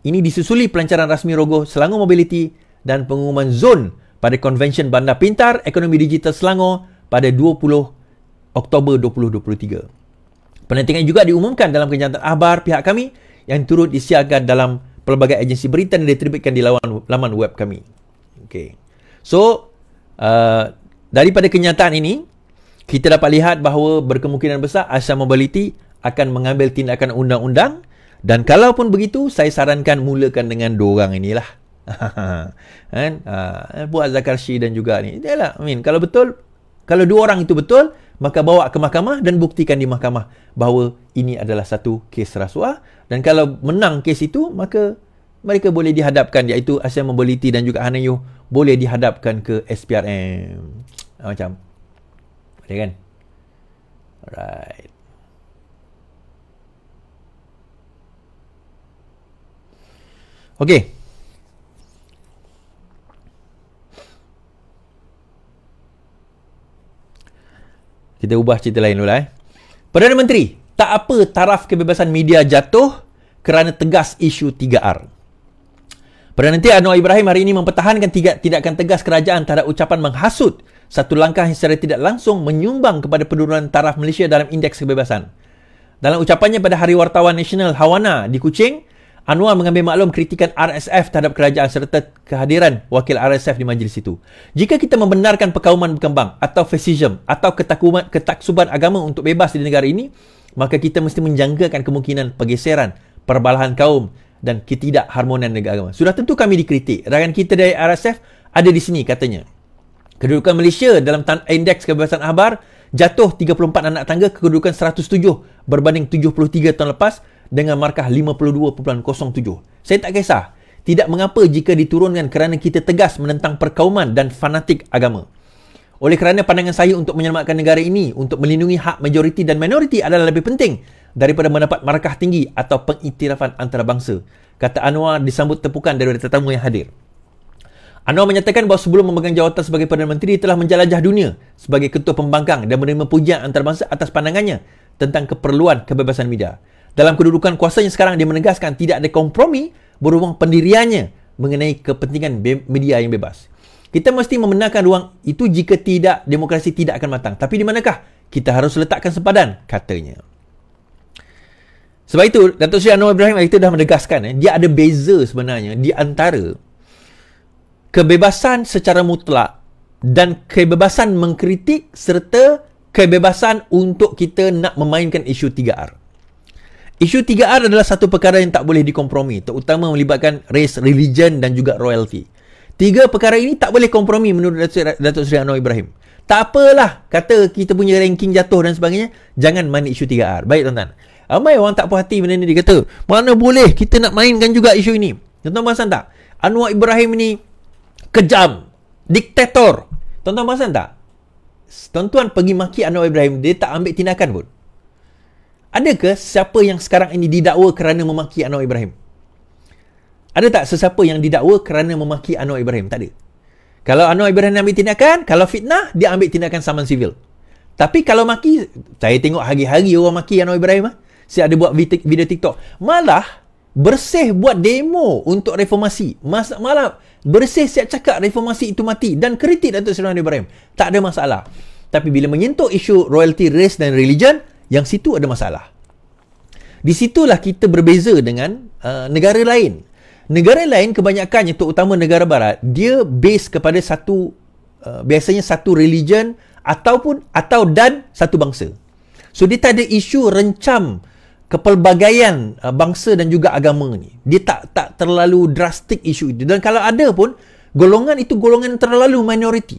Ini disusuli pelancaran rasmi rogo Selangor Mobility dan pengumuman Zon pada konvensyen Bandar Pintar Ekonomi Digital Selangor pada 20 Oktober 2023. Penentangan juga diumumkan dalam kenyataan akhbar pihak kami yang turut disiagakan dalam pelbagai agensi berita yang diterbitkan di laman, laman web kami. Okay. So, uh, daripada kenyataan ini, kita dapat lihat bahawa berkemungkinan besar Asia Mobility akan mengambil tindakan undang-undang dan kalau pun begitu, saya sarankan mulakan dengan dua orang inilah. [laughs] kan? Ha, eh, buat zakar syi dan juga ni. Itulah. I mean, kalau betul, kalau dua orang itu betul, maka bawa ke mahkamah dan buktikan di mahkamah bahawa ini adalah satu kes rasuah. Dan kalau menang kes itu, maka mereka boleh dihadapkan iaitu Asyam Mobility dan juga Hanayu boleh dihadapkan ke SPRM. Macam. Boleh kan? Alright. Okey. Kita ubah cerita lain dulu eh. Perdana Menteri, tak apa taraf kebebasan media jatuh kerana tegas isu 3R. Perdana Menteri Anwar Ibrahim hari ini mempertahankan tiga akan tegas kerajaan terhadap ucapan menghasut satu langkah yang secara tidak langsung menyumbang kepada penurunan taraf Malaysia dalam indeks kebebasan. Dalam ucapannya pada Hari Wartawan Nasional Hawana di Kuching, Anwar mengambil maklum kritikan RSF terhadap kerajaan serta kehadiran wakil RSF di majlis itu. Jika kita membenarkan perkauman berkembang atau fascism atau ketakuman, ketaksuban agama untuk bebas di negara ini, maka kita mesti menjangkakan kemungkinan pergeseran, perbalahan kaum dan ketidakharmonian negara agama. Sudah tentu kami dikritik. Rakan kita dari RSF ada di sini katanya. Kedudukan Malaysia dalam indeks kebebasan akhbar jatuh 34 anak tangga ke kedudukan 107 berbanding 73 tahun lepas dengan markah 52.07. Saya tak kisah. Tidak mengapa jika diturunkan kerana kita tegas menentang perkauman dan fanatik agama. Oleh kerana pandangan saya untuk menyelamatkan negara ini untuk melindungi hak majoriti dan minoriti adalah lebih penting daripada mendapat markah tinggi atau pengiktirafan antarabangsa. Kata Anwar disambut tepukan daripada tetamu yang hadir. Anwar menyatakan bahawa sebelum memegang jawatan sebagai Perdana Menteri telah menjelajah dunia sebagai ketua pembangkang dan menerima pujian antarabangsa atas pandangannya tentang keperluan kebebasan media dalam kedudukan kuasanya sekarang dia menegaskan tidak ada kompromi berhubung pendiriannya mengenai kepentingan media yang bebas. Kita mesti memenangkan ruang itu jika tidak demokrasi tidak akan matang. Tapi di manakah kita harus letakkan sempadan katanya. Sebab itu Datuk Seri Anwar Ibrahim kita dah menegaskan eh, dia ada beza sebenarnya di antara kebebasan secara mutlak dan kebebasan mengkritik serta kebebasan untuk kita nak memainkan isu 3R. Isu 3R adalah satu perkara yang tak boleh dikompromi terutama melibatkan race, religion dan juga royalty. Tiga perkara ini tak boleh kompromi menurut Datuk Seri Anwar Ibrahim. Tak apalah kata kita punya ranking jatuh dan sebagainya, jangan main isu 3R. Baik tuan-tuan. Ramai orang tak puas hati benda ni dia kata, mana boleh kita nak mainkan juga isu ini. Tuan-tuan perasan tak? Anwar Ibrahim ni kejam, diktator. Tuan-tuan perasan tak? Tuan-tuan pergi maki Anwar Ibrahim, dia tak ambil tindakan pun. Adakah siapa yang sekarang ini didakwa kerana memaki Anwar Ibrahim? Ada tak sesiapa yang didakwa kerana memaki Anwar Ibrahim? Tak ada. Kalau Anwar Ibrahim ambil tindakan, kalau fitnah, dia ambil tindakan saman sivil. Tapi kalau maki, saya tengok hari-hari orang maki Anwar Ibrahim. Ah, saya ada buat video TikTok. Malah, bersih buat demo untuk reformasi. Mas malah, bersih siap cakap reformasi itu mati. Dan kritik Datuk Seri Anwar Ibrahim. Tak ada masalah. Tapi bila menyentuh isu royalty race dan religion, yang situ ada masalah. Di situlah kita berbeza dengan uh, negara lain. Negara lain kebanyakan, kebanyakannya terutama negara barat, dia base kepada satu uh, biasanya satu religion ataupun atau dan satu bangsa. So dia tak ada isu rencam kepelbagaian uh, bangsa dan juga agama ni. Dia tak tak terlalu drastik isu itu dan kalau ada pun golongan itu golongan terlalu minoriti.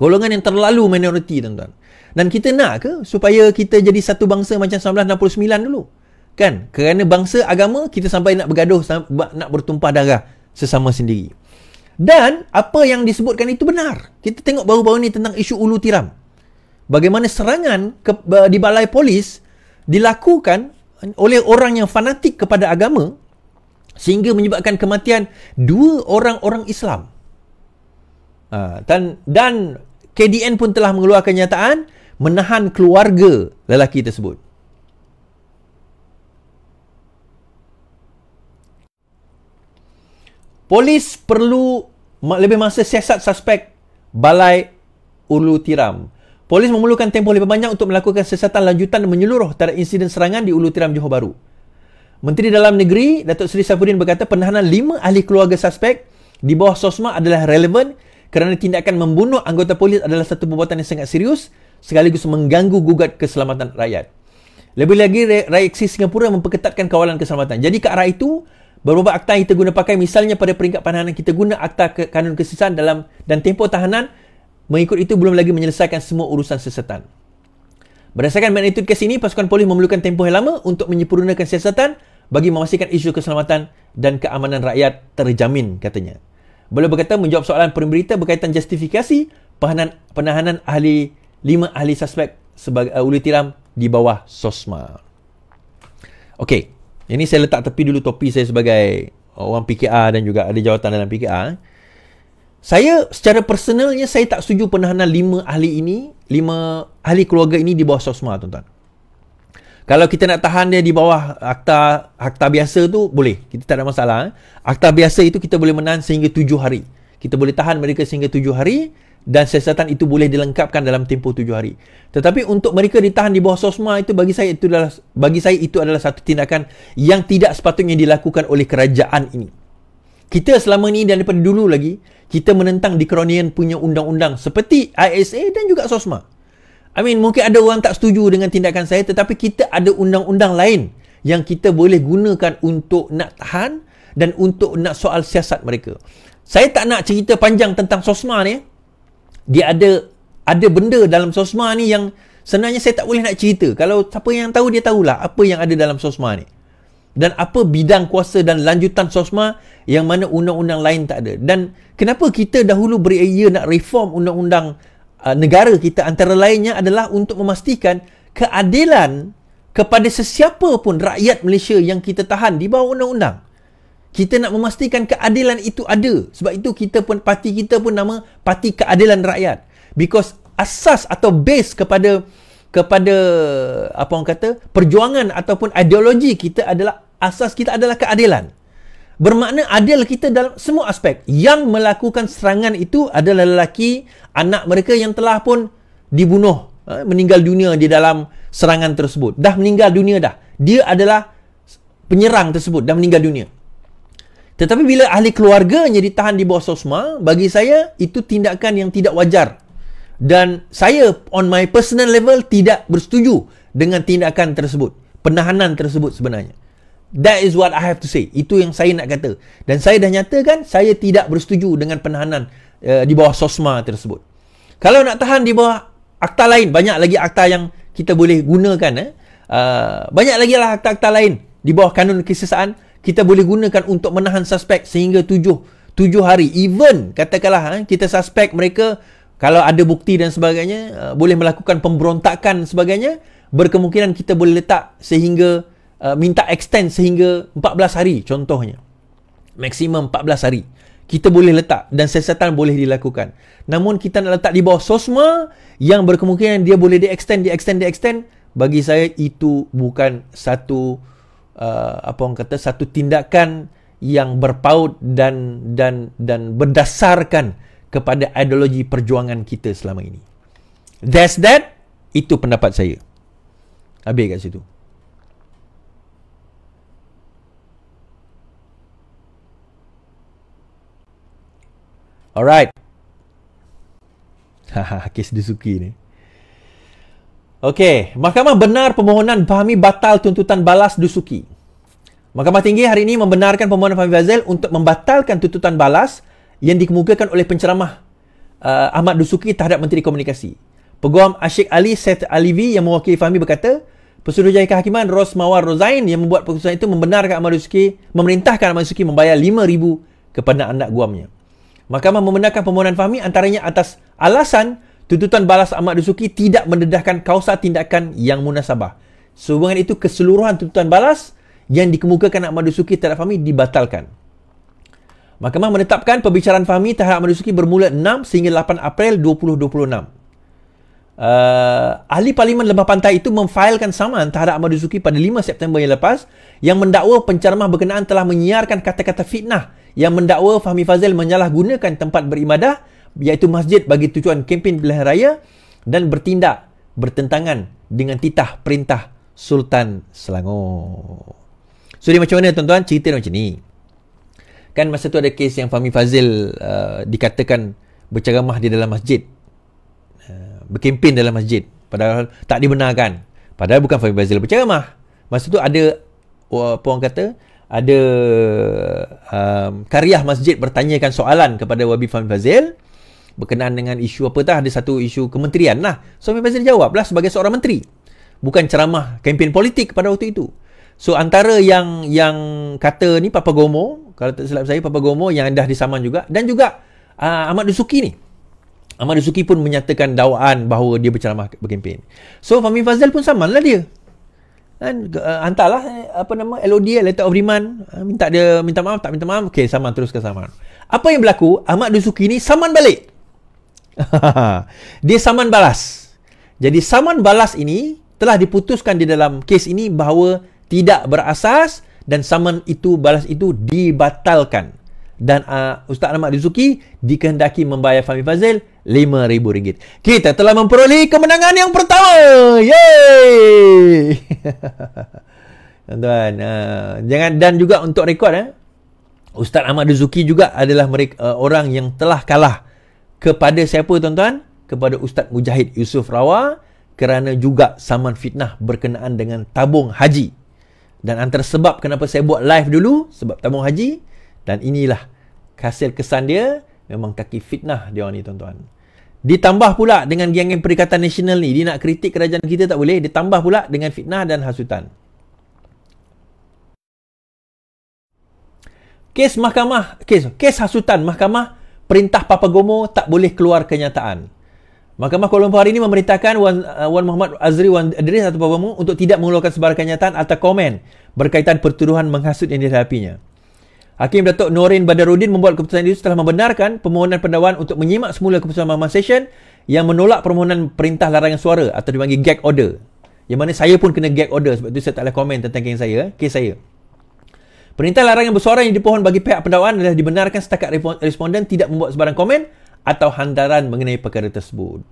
Golongan yang terlalu minoriti tuan-tuan. Dan kita nak ke supaya kita jadi satu bangsa macam 1969 dulu? Kan? Kerana bangsa agama kita sampai nak bergaduh, nak bertumpah darah sesama sendiri. Dan apa yang disebutkan itu benar. Kita tengok baru-baru ni tentang isu ulu tiram. Bagaimana serangan ke, di balai polis dilakukan oleh orang yang fanatik kepada agama sehingga menyebabkan kematian dua orang-orang Islam. Ha, dan dan KDN pun telah mengeluarkan nyataan menahan keluarga lelaki tersebut. Polis perlu lebih masa siasat suspek balai ulu tiram. Polis memerlukan tempoh lebih banyak untuk melakukan siasatan lanjutan dan menyeluruh terhadap insiden serangan di ulu tiram Johor Bahru. Menteri Dalam Negeri, Datuk Seri Safudin berkata penahanan lima ahli keluarga suspek di bawah sosma adalah relevan kerana tindakan membunuh anggota polis adalah satu perbuatan yang sangat serius sekaligus mengganggu gugat keselamatan rakyat. Lebih lagi reaksi Singapura memperketatkan kawalan keselamatan. Jadi ke arah itu beberapa akta yang kita guna pakai misalnya pada peringkat penahanan kita guna akta ke kanun kesesatan dalam dan tempoh tahanan mengikut itu belum lagi menyelesaikan semua urusan sesatan. Berdasarkan magnitud kes ini, pasukan polis memerlukan tempoh yang lama untuk menyempurnakan siasatan bagi memastikan isu keselamatan dan keamanan rakyat terjamin, katanya. Beliau berkata menjawab soalan pemberita berkaitan justifikasi penahanan ahli Lima ahli suspek sebagai uh, eh, uli tiram di bawah SOSMA. Okey, ini saya letak tepi dulu topi saya sebagai orang PKR dan juga ada jawatan dalam PKR. Eh. Saya secara personalnya saya tak setuju penahanan lima ahli ini, lima ahli keluarga ini di bawah SOSMA tuan-tuan. Kalau kita nak tahan dia di bawah akta akta biasa tu boleh. Kita tak ada masalah. Eh. Akta biasa itu kita boleh menahan sehingga tujuh hari. Kita boleh tahan mereka sehingga tujuh hari dan siasatan itu boleh dilengkapkan dalam tempoh tujuh hari. Tetapi untuk mereka ditahan di bawah sosma itu bagi saya itu adalah bagi saya itu adalah satu tindakan yang tidak sepatutnya dilakukan oleh kerajaan ini. Kita selama ini dan daripada dulu lagi kita menentang di dikronian punya undang-undang seperti ISA dan juga sosma. I mean mungkin ada orang tak setuju dengan tindakan saya tetapi kita ada undang-undang lain yang kita boleh gunakan untuk nak tahan dan untuk nak soal siasat mereka. Saya tak nak cerita panjang tentang sosma ni dia ada ada benda dalam sosma ni yang sebenarnya saya tak boleh nak cerita. Kalau siapa yang tahu dia tahulah apa yang ada dalam sosma ni. Dan apa bidang kuasa dan lanjutan sosma yang mana undang-undang lain tak ada. Dan kenapa kita dahulu beria nak reform undang-undang uh, negara kita antara lainnya adalah untuk memastikan keadilan kepada sesiapa pun rakyat Malaysia yang kita tahan di bawah undang-undang. Kita nak memastikan keadilan itu ada. Sebab itu kita pun parti kita pun nama Parti Keadilan Rakyat. Because asas atau base kepada kepada apa orang kata perjuangan ataupun ideologi kita adalah asas kita adalah keadilan. Bermakna adil kita dalam semua aspek. Yang melakukan serangan itu adalah lelaki anak mereka yang telah pun dibunuh, eh, meninggal dunia di dalam serangan tersebut. Dah meninggal dunia dah. Dia adalah penyerang tersebut dan meninggal dunia. Tetapi bila ahli keluarganya ditahan di bawah sosma, bagi saya itu tindakan yang tidak wajar. Dan saya on my personal level tidak bersetuju dengan tindakan tersebut. Penahanan tersebut sebenarnya. That is what I have to say. Itu yang saya nak kata. Dan saya dah nyatakan saya tidak bersetuju dengan penahanan uh, di bawah sosma tersebut. Kalau nak tahan di bawah akta lain, banyak lagi akta yang kita boleh gunakan. Eh? Uh, banyak lagi lah akta-akta lain di bawah kanun kesesaan kita boleh gunakan untuk menahan suspek sehingga tujuh tujuh hari even katakanlah ha, kita suspek mereka kalau ada bukti dan sebagainya uh, boleh melakukan pemberontakan dan sebagainya berkemungkinan kita boleh letak sehingga uh, minta extend sehingga 14 hari contohnya maksimum 14 hari kita boleh letak dan siasatan boleh dilakukan namun kita nak letak di bawah sosma yang berkemungkinan dia boleh di extend di extend di extend bagi saya itu bukan satu uh, apa orang kata satu tindakan yang berpaut dan dan dan berdasarkan kepada ideologi perjuangan kita selama ini. That's that. Itu pendapat saya. Habis kat situ. Alright. Haha, [laughs] kes disuki ni. Okey, mahkamah benar permohonan Fahmi batal tuntutan balas Dusuki. Mahkamah Tinggi hari ini membenarkan permohonan Fahmi Fazil untuk membatalkan tuntutan balas yang dikemukakan oleh penceramah uh, Ahmad Dusuki terhadap Menteri Komunikasi. Peguam Ashik Ali Seth Alivi yang mewakili Fahmi berkata, Pesuruhjaya Kehakiman Rosmawar Mawar Rozain yang membuat keputusan itu membenarkan Ahmad Dusuki memerintahkan Ahmad Dusuki membayar RM5,000 kepada anak guamnya. Mahkamah membenarkan permohonan Fahmi antaranya atas alasan Tuntutan balas Ahmad Dusuki tidak mendedahkan kausa tindakan yang munasabah. Sehubungan itu keseluruhan tuntutan balas yang dikemukakan Ahmad Dusuki terhadap Fahmi dibatalkan. Mahkamah menetapkan perbicaraan Fahmi terhadap Ahmad Dusuki bermula 6 sehingga 8 April 2026. Uh, ahli Parlimen Lembah Pantai itu memfailkan saman terhadap Ahmad Zuki pada 5 September yang lepas yang mendakwa penceramah berkenaan telah menyiarkan kata-kata fitnah yang mendakwa Fahmi Fazil menyalahgunakan tempat beribadah iaitu masjid bagi tujuan kempen belah raya dan bertindak bertentangan dengan titah perintah Sultan Selangor. So dia macam mana tuan-tuan? Cerita macam ni. Kan masa tu ada kes yang Fahmi Fazil uh, dikatakan berceramah di dalam masjid. Uh, berkempen dalam masjid. Padahal tak dibenarkan. Padahal bukan Fahmi Fazil berceramah. Masa tu ada uh, apa orang kata? Ada um, kariah masjid bertanyakan soalan kepada Wabi Fahmi Fazil. Fazil berkenaan dengan isu apa tah ada satu isu kementerian lah Suami Faisal jawab lah sebagai seorang menteri bukan ceramah kempen politik pada waktu itu so antara yang yang kata ni Papa Gomo kalau tak silap saya Papa Gomo yang dah disaman juga dan juga uh, Ahmad Dusuki ni Ahmad Dusuki pun menyatakan dakwaan bahawa dia berceramah berkempen so Fahmi Fazil pun saman lah dia dan uh, ah, hantarlah eh, apa nama LOD letter of demand ah, minta dia minta maaf tak minta maaf okey saman teruskan saman apa yang berlaku Ahmad Dusuki ni saman balik [laughs] dia saman balas. Jadi saman balas ini telah diputuskan di dalam kes ini bahawa tidak berasas dan saman itu balas itu dibatalkan. Dan uh, Ustaz Ahmad Rizuki dikehendaki membayar Fahmi Fazil RM5,000. Kita telah memperoleh kemenangan yang pertama. Yeay! [laughs] Tuan-tuan, uh, jangan, dan juga untuk rekod, eh, Ustaz Ahmad Rizuki juga adalah mereka, uh, orang yang telah kalah kepada siapa tuan-tuan? Kepada Ustaz Mujahid Yusuf Rawa kerana juga saman fitnah berkenaan dengan tabung haji. Dan antara sebab kenapa saya buat live dulu sebab tabung haji dan inilah hasil kesan dia memang kaki fitnah dia orang ni tuan-tuan. Ditambah pula dengan geng-geng Perikatan Nasional ni, dia nak kritik kerajaan kita tak boleh, ditambah pula dengan fitnah dan hasutan. Kes mahkamah, kes kes hasutan mahkamah perintah Papa Gomo tak boleh keluar kenyataan. Mahkamah Kuala Lumpur hari ini memerintahkan Wan, uh, Wan Muhammad Azri Wan Adris atau Papa Gomo untuk tidak mengeluarkan sebarang kenyataan atau komen berkaitan pertuduhan menghasut yang dihadapinya. Hakim Datuk Norin Badarudin membuat keputusan itu setelah membenarkan permohonan pendawaan untuk menyimak semula keputusan Mahkamah Session yang menolak permohonan perintah larangan suara atau dipanggil gag order. Yang mana saya pun kena gag order sebab itu saya tak boleh komen tentang kes saya. Kes saya. Perintah larangan bersuara yang dipohon bagi pihak pendakwaan adalah dibenarkan setakat responden tidak membuat sebarang komen atau hantaran mengenai perkara tersebut.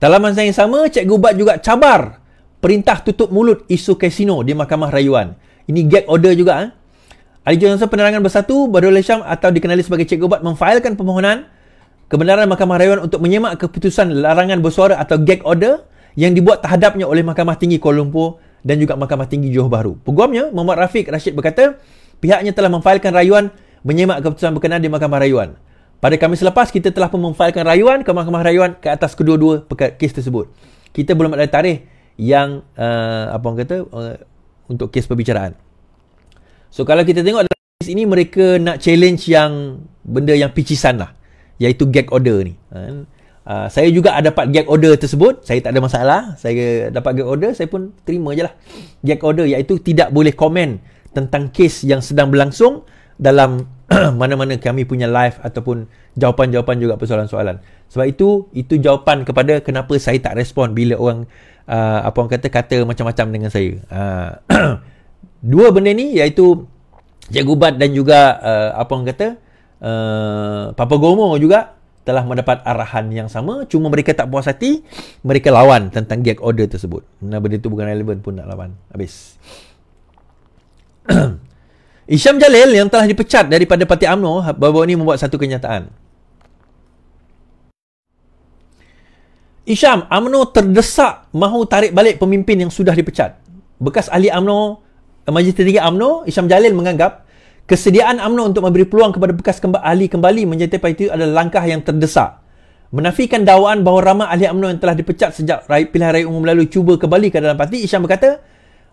Dalam masa yang sama, Cikgu Gubat juga cabar perintah tutup mulut isu kasino di Mahkamah Rayuan. Ini gag order juga. Eh? Ali Johnson Penerangan Bersatu, Badul Hisham atau dikenali sebagai Cikgu Gubat memfailkan permohonan kebenaran Mahkamah Rayuan untuk menyemak keputusan larangan bersuara atau gag order yang dibuat terhadapnya oleh Mahkamah Tinggi Kuala Lumpur dan juga Mahkamah Tinggi Johor Bahru. Peguamnya, Muhammad Rafiq Rashid berkata, pihaknya telah memfailkan rayuan menyemak keputusan berkenaan di Mahkamah Rayuan. Pada kami selepas kita telah pun memfailkan rayuan ke Mahkamah Rayuan ke atas kedua-dua kes tersebut. Kita belum ada tarikh yang uh, apa orang kata uh, untuk kes perbicaraan. So kalau kita tengok dalam kes ini mereka nak challenge yang benda yang picisan lah iaitu gag order ni. Uh, saya juga ada dapat gag order tersebut, saya tak ada masalah. Saya dapat gag order, saya pun terima je lah. Gag order iaitu tidak boleh komen uh, tentang kes yang sedang berlangsung dalam [clears throat] mana-mana kami punya live ataupun jawapan-jawapan juga persoalan-soalan. Sebab itu, itu jawapan kepada kenapa saya tak respon bila orang uh, apa orang kata kata macam-macam dengan saya. Uh, [clears throat] dua benda ni iaitu Cikgu Bat dan juga uh, apa orang kata uh, Papa Gomo juga telah mendapat arahan yang sama cuma mereka tak puas hati mereka lawan tentang gag order tersebut. Benda benda tu bukan relevan pun nak lawan. Habis. [clears throat] Isham Jalil yang telah dipecat daripada Parti UMNO baru-baru ini membuat satu kenyataan. Isham, UMNO terdesak mahu tarik balik pemimpin yang sudah dipecat. Bekas ahli UMNO, Majlis Tertinggi UMNO, Isham Jalil menganggap kesediaan UMNO untuk memberi peluang kepada bekas kemb- ahli kembali menjadi parti adalah langkah yang terdesak. Menafikan dakwaan bahawa ramai ahli UMNO yang telah dipecat sejak raya, pilihan raya umum lalu cuba kembali ke dalam parti, Isham berkata,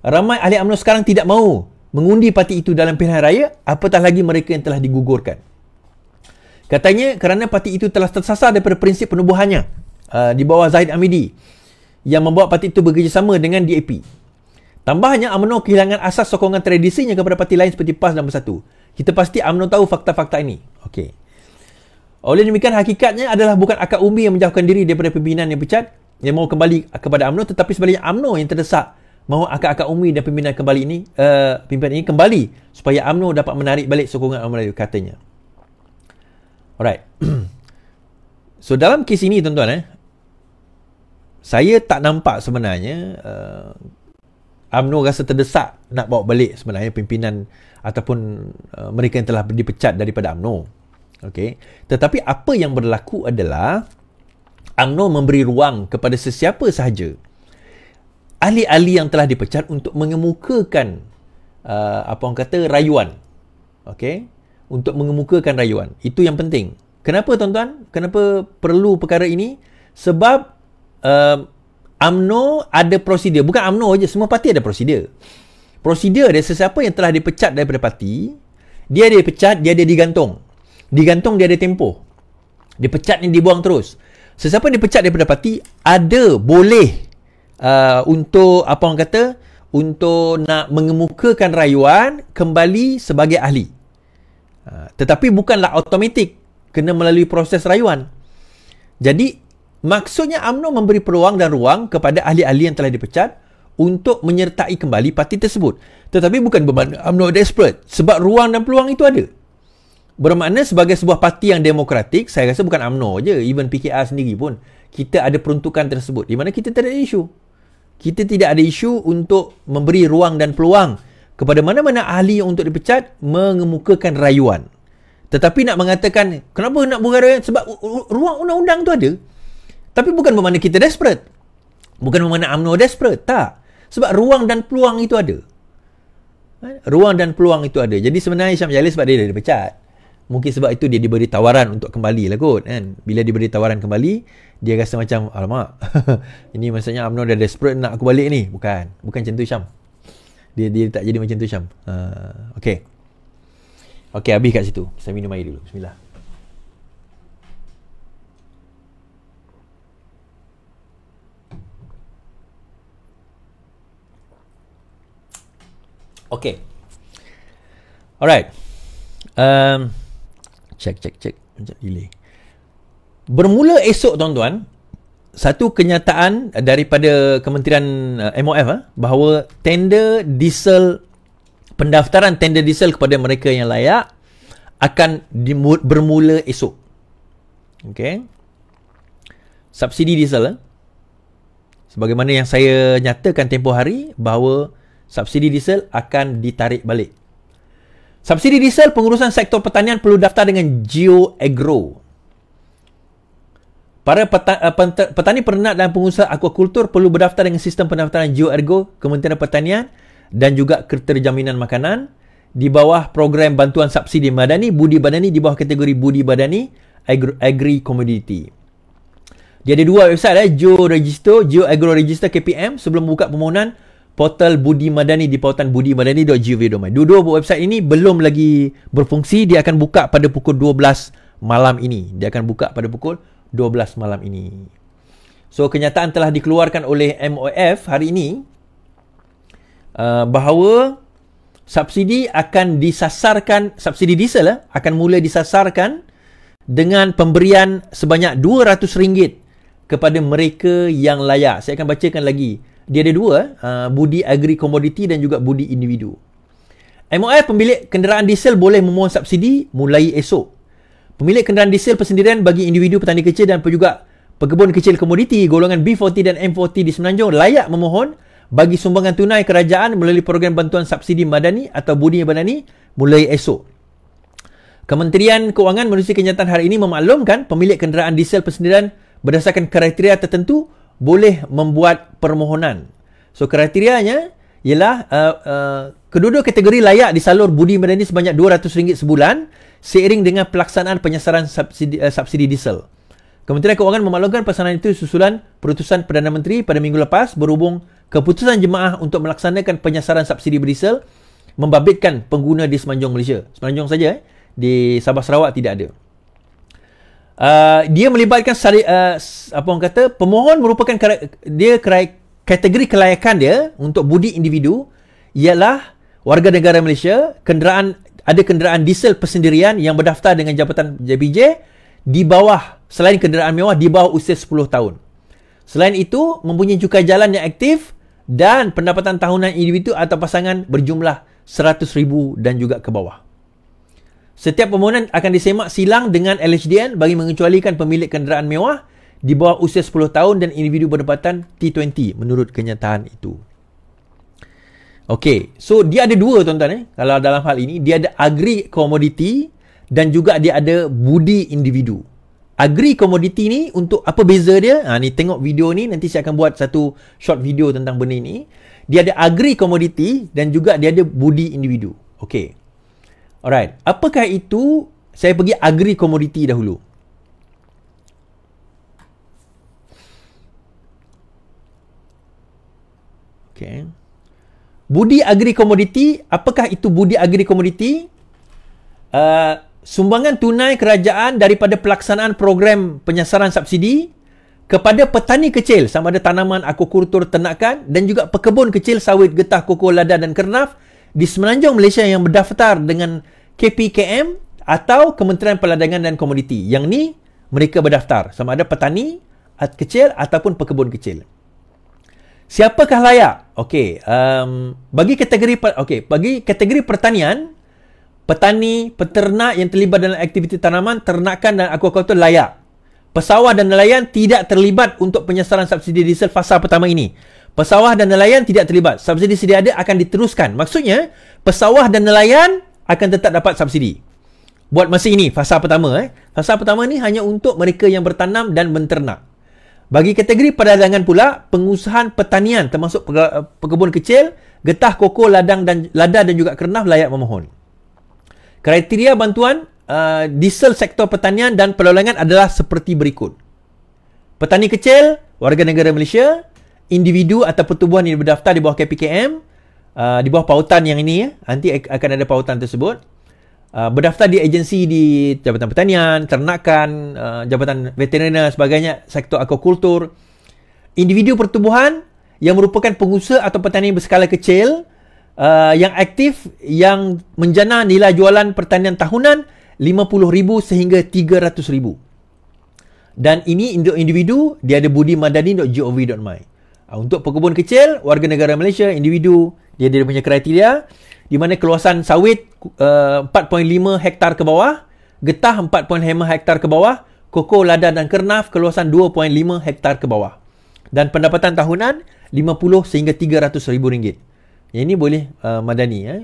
ramai ahli UMNO sekarang tidak mahu mengundi parti itu dalam pilihan raya, apatah lagi mereka yang telah digugurkan. Katanya kerana parti itu telah tersasar daripada prinsip penubuhannya uh, di bawah Zahid Amidi yang membuat parti itu bekerjasama dengan DAP. Tambahnya, UMNO kehilangan asas sokongan tradisinya kepada parti lain seperti PAS dan Bersatu. Kita pasti UMNO tahu fakta-fakta ini. Okey. Oleh demikian, hakikatnya adalah bukan akar umbi yang menjauhkan diri daripada pimpinan yang pecat yang mau kembali kepada UMNO tetapi sebaliknya UMNO yang terdesak mahu akak-akak Umi dan pimpinan kembali ini uh, pimpinan ini kembali supaya AMNO dapat menarik balik sokongan orang Melayu katanya. Alright. [clears throat] so dalam kes ini tuan-tuan eh saya tak nampak sebenarnya uh, eh, AMNO rasa terdesak nak bawa balik sebenarnya pimpinan ataupun uh, mereka yang telah dipecat daripada AMNO. Okey. Tetapi apa yang berlaku adalah AMNO memberi ruang kepada sesiapa sahaja ahli-ahli yang telah dipecat untuk mengemukakan uh, apa orang kata rayuan. Okey? Untuk mengemukakan rayuan. Itu yang penting. Kenapa tuan-tuan? Kenapa perlu perkara ini? Sebab uh, AMNO ada prosedur. Bukan AMNO aje, semua parti ada prosedur. Prosedur dia sesiapa yang telah dipecat daripada parti, dia ada dipecat, dia ada digantung. Digantung dia ada tempoh. Dipecat ni dibuang terus. Sesiapa yang dipecat daripada parti ada boleh uh, untuk apa orang kata untuk nak mengemukakan rayuan kembali sebagai ahli uh, tetapi bukanlah automatik kena melalui proses rayuan jadi maksudnya UMNO memberi peluang dan ruang kepada ahli-ahli yang telah dipecat untuk menyertai kembali parti tersebut tetapi bukan bermakna UMNO desperate sebab ruang dan peluang itu ada Bermakna sebagai sebuah parti yang demokratik, saya rasa bukan UMNO je, even PKR sendiri pun, kita ada peruntukan tersebut. Di mana kita tak ada isu kita tidak ada isu untuk memberi ruang dan peluang kepada mana-mana ahli yang untuk dipecat mengemukakan rayuan. Tetapi nak mengatakan kenapa nak buka rayuan sebab ruang undang-undang tu ada. Tapi bukan bermakna kita desperate. Bukan bermakna UMNO desperate. Tak. Sebab ruang dan peluang itu ada. Kan? Ruang dan peluang itu ada. Jadi sebenarnya Syam Jalil sebab dia dah dipecat. Mungkin sebab itu dia diberi tawaran untuk kembali lah kot kan. Bila diberi tawaran kembali, dia rasa macam, alamak, [laughs] ini maksudnya UMNO dah desperate nak aku balik ni. Bukan. Bukan macam tu Syam. Dia, dia tak jadi macam tu Syam. Uh, ah, okay. Okay, habis kat situ. Saya minum air dulu. Bismillah. Okay. Alright. Um, cek cek cek macam delay bermula esok tuan-tuan satu kenyataan daripada Kementerian uh, eh, MOF uh, eh, bahawa tender diesel pendaftaran tender diesel kepada mereka yang layak akan bermula esok. Okey. Subsidi diesel uh. sebagaimana yang saya nyatakan tempoh hari bahawa subsidi diesel akan ditarik balik. Subsidi diesel pengurusan sektor pertanian perlu daftar dengan Geo Agro. Para eh, petani perenak dan pengusaha akuakultur perlu berdaftar dengan sistem pendaftaran Geo Agro Kementerian Pertanian dan juga Kriteria Jaminan Makanan di bawah program bantuan subsidi madani budi badani di bawah kategori budi badani agri, agri commodity. Dia ada dua website eh, Geo Register, Geo Agro Register KPM sebelum buka permohonan portal Budi Madani di pautan budimadani.gov.my. Dua-dua website ini belum lagi berfungsi. Dia akan buka pada pukul 12 malam ini. Dia akan buka pada pukul 12 malam ini. So, kenyataan telah dikeluarkan oleh MOF hari ini uh, bahawa subsidi akan disasarkan, subsidi diesel eh, akan mula disasarkan dengan pemberian sebanyak RM200 kepada mereka yang layak. Saya akan bacakan lagi dia ada dua uh, budi agri komoditi dan juga budi individu MOF pemilik kenderaan diesel boleh memohon subsidi mulai esok pemilik kenderaan diesel persendirian bagi individu petani kecil dan juga pekebun kecil komoditi golongan B40 dan M40 di Semenanjung layak memohon bagi sumbangan tunai kerajaan melalui program bantuan subsidi madani atau budi madani mulai esok Kementerian Keuangan melalui kenyataan hari ini memaklumkan pemilik kenderaan diesel persendirian berdasarkan kriteria tertentu boleh membuat permohonan. So kriterianya ialah uh, uh, kedua-dua kategori layak disalur budi madani sebanyak RM200 sebulan seiring dengan pelaksanaan penyasaran subsidi, uh, subsidi diesel. Kementerian Keuangan memaklumkan pesanan itu susulan Perutusan Perdana Menteri pada minggu lepas berhubung keputusan jemaah untuk melaksanakan penyasaran subsidi diesel membabitkan pengguna di Semenanjung Malaysia. Semenanjung saja eh? di Sabah Sarawak tidak ada uh, dia melibatkan sari, uh, apa orang kata pemohon merupakan dia kera- kategori kelayakan dia untuk budi individu ialah warga negara Malaysia kenderaan ada kenderaan diesel persendirian yang berdaftar dengan jabatan JBJ di bawah selain kenderaan mewah di bawah usia 10 tahun. Selain itu mempunyai cukai jalan yang aktif dan pendapatan tahunan individu atau pasangan berjumlah 100,000 dan juga ke bawah. Setiap permohonan akan disemak silang dengan LHDN bagi mengecualikan pemilik kenderaan mewah di bawah usia 10 tahun dan individu berdepatan T20 menurut kenyataan itu. Okey, so dia ada dua tuan-tuan eh. Kalau dalam hal ini, dia ada agri komoditi dan juga dia ada budi individu. Agri komoditi ni untuk apa beza dia? Ha, ni tengok video ni, nanti saya akan buat satu short video tentang benda ni. Dia ada agri komoditi dan juga dia ada budi individu. Okey. Alright, apakah itu? Saya pergi agri komoditi dahulu. Okay. Budi agri komoditi, apakah itu budi agri komoditi? Uh, sumbangan tunai kerajaan daripada pelaksanaan program penyasaran subsidi kepada petani kecil sama ada tanaman akukultur ternakan dan juga pekebun kecil sawit getah koko lada dan kernaf di semenanjung Malaysia yang berdaftar dengan KPKM atau Kementerian Perladangan dan Komoditi. Yang ni mereka berdaftar sama ada petani kecil ataupun pekebun kecil. Siapakah layak? Okey, um, bagi kategori okey, bagi kategori pertanian, petani, peternak yang terlibat dalam aktiviti tanaman, ternakan dan akuakultur layak. Pesawah dan nelayan tidak terlibat untuk penyasaran subsidi diesel fasa pertama ini. Pesawah dan nelayan tidak terlibat. Subsidi sedia ada akan diteruskan. Maksudnya, pesawah dan nelayan akan tetap dapat subsidi. Buat masa ini, fasa pertama. Eh. Fasa pertama ni hanya untuk mereka yang bertanam dan menternak. Bagi kategori perdagangan pula, pengusahaan pertanian termasuk eh, pekebun kecil, getah, koko, ladang dan lada dan juga kernaf layak memohon. Kriteria bantuan uh, diesel sektor pertanian dan perlolongan adalah seperti berikut. Petani kecil, warga negara Malaysia, individu atau pertubuhan yang berdaftar di bawah KPKM uh, di bawah pautan yang ini ya nanti akan ada pautan tersebut uh, berdaftar di agensi di Jabatan Pertanian, Ternakan, uh, Jabatan Veterina sebagainya, sektor akuakultur. Individu pertubuhan yang merupakan pengusaha atau petani berskala kecil uh, yang aktif yang menjana nilai jualan pertanian tahunan 50000 sehingga 300000 dan ini individu dia ada budi mandani.gov.my. Ah, untuk pekebun kecil, warga negara Malaysia, individu, dia dia punya kriteria di mana keluasan sawit uh, eh, 4.5 hektar ke bawah, getah 4.5 hektar ke bawah, koko, lada dan kernaf keluasan 2.5 hektar ke bawah. Dan pendapatan tahunan 50 sehingga 300 ribu ringgit. Yang ini boleh uh, madani. Eh?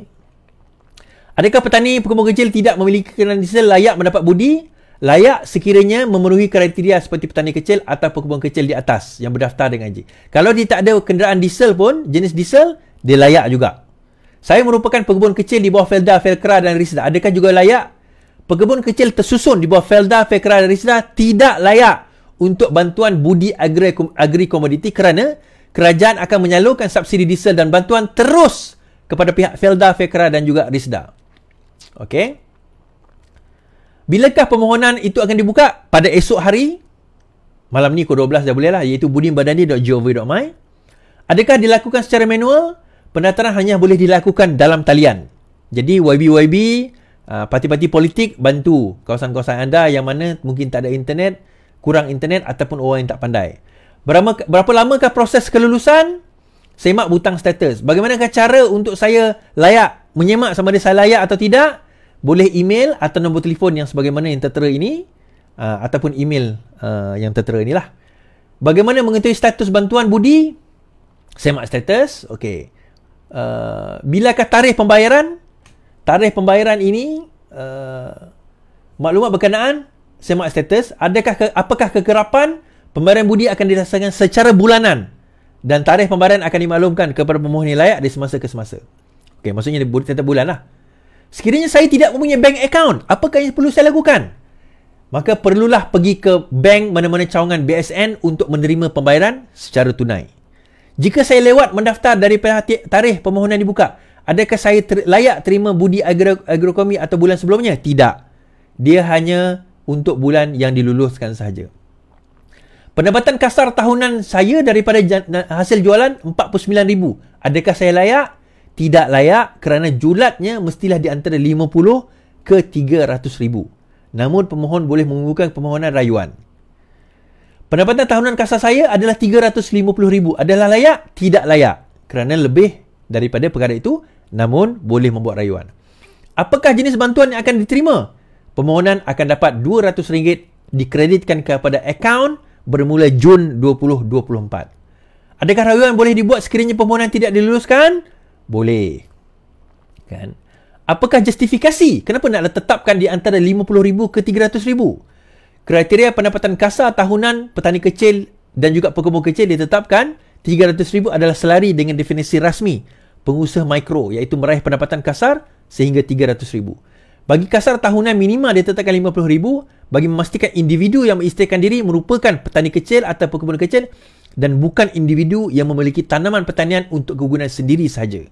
Adakah petani pekebun kecil tidak memiliki kenalan diesel layak mendapat budi? layak sekiranya memenuhi kriteria seperti petani kecil atau pekebun kecil di atas yang berdaftar dengan J. Kalau dia tak ada kenderaan diesel pun, jenis diesel, dia layak juga. Saya merupakan pekebun kecil di bawah Felda, Felkra dan Risda. Adakah juga layak? Pekebun kecil tersusun di bawah Felda, Felkra dan Risda tidak layak untuk bantuan budi agri, agri komoditi kerana kerajaan akan menyalurkan subsidi diesel dan bantuan terus kepada pihak Felda, Fekra dan juga Risda. Okey. Bilakah permohonan itu akan dibuka? Pada esok hari? Malam ni pukul 12 dah boleh lah. Iaitu budimbadani.gov.my Adakah dilakukan secara manual? Pendaftaran hanya boleh dilakukan dalam talian. Jadi YB-YB, uh, parti-parti politik bantu kawasan-kawasan anda yang mana mungkin tak ada internet, kurang internet ataupun orang yang tak pandai. Berapa, berapa lamakah proses kelulusan? Semak butang status. Bagaimanakah cara untuk saya layak menyemak sama ada saya layak atau tidak? boleh email atau nombor telefon yang sebagaimana yang tertera ini uh, ataupun email uh, yang tertera inilah. Bagaimana mengetahui status bantuan budi? Semak status. Okey. Uh, bilakah tarikh pembayaran? Tarikh pembayaran ini uh, maklumat berkenaan semak status. Adakah ke, apakah kekerapan pembayaran budi akan dilaksanakan secara bulanan dan tarikh pembayaran akan dimaklumkan kepada pemohon yang layak dari semasa ke semasa. Okey, maksudnya dia bulan tetap bulanlah. lah. Sekiranya saya tidak mempunyai bank account, apakah yang perlu saya lakukan? Maka perlulah pergi ke bank mana-mana cawangan BSN untuk menerima pembayaran secara tunai. Jika saya lewat mendaftar dari tarikh permohonan dibuka, adakah saya ter- layak terima budi agro- agrokomi atau bulan sebelumnya? Tidak. Dia hanya untuk bulan yang diluluskan sahaja. Pendapatan kasar tahunan saya daripada hasil jualan RM49,000. Adakah saya layak? tidak layak kerana julatnya mestilah di antara 50 ke 300 ribu. Namun pemohon boleh mengunggukan permohonan rayuan. Pendapatan tahunan kasar saya adalah 350 ribu. Adalah layak? Tidak layak. Kerana lebih daripada perkara itu, namun boleh membuat rayuan. Apakah jenis bantuan yang akan diterima? Permohonan akan dapat RM200 dikreditkan kepada akaun bermula Jun 2024. Adakah rayuan boleh dibuat sekiranya permohonan tidak diluluskan? Boleh. Kan? Apakah justifikasi? Kenapa nak tetapkan di antara RM50,000 ke RM300,000? Kriteria pendapatan kasar tahunan petani kecil dan juga pekebun kecil ditetapkan RM300,000 adalah selari dengan definisi rasmi pengusaha mikro iaitu meraih pendapatan kasar sehingga RM300,000. Bagi kasar tahunan minima ditetapkan RM50,000 bagi memastikan individu yang mengisytiharkan diri merupakan petani kecil atau pekebun kecil dan bukan individu yang memiliki tanaman pertanian untuk kegunaan sendiri sahaja.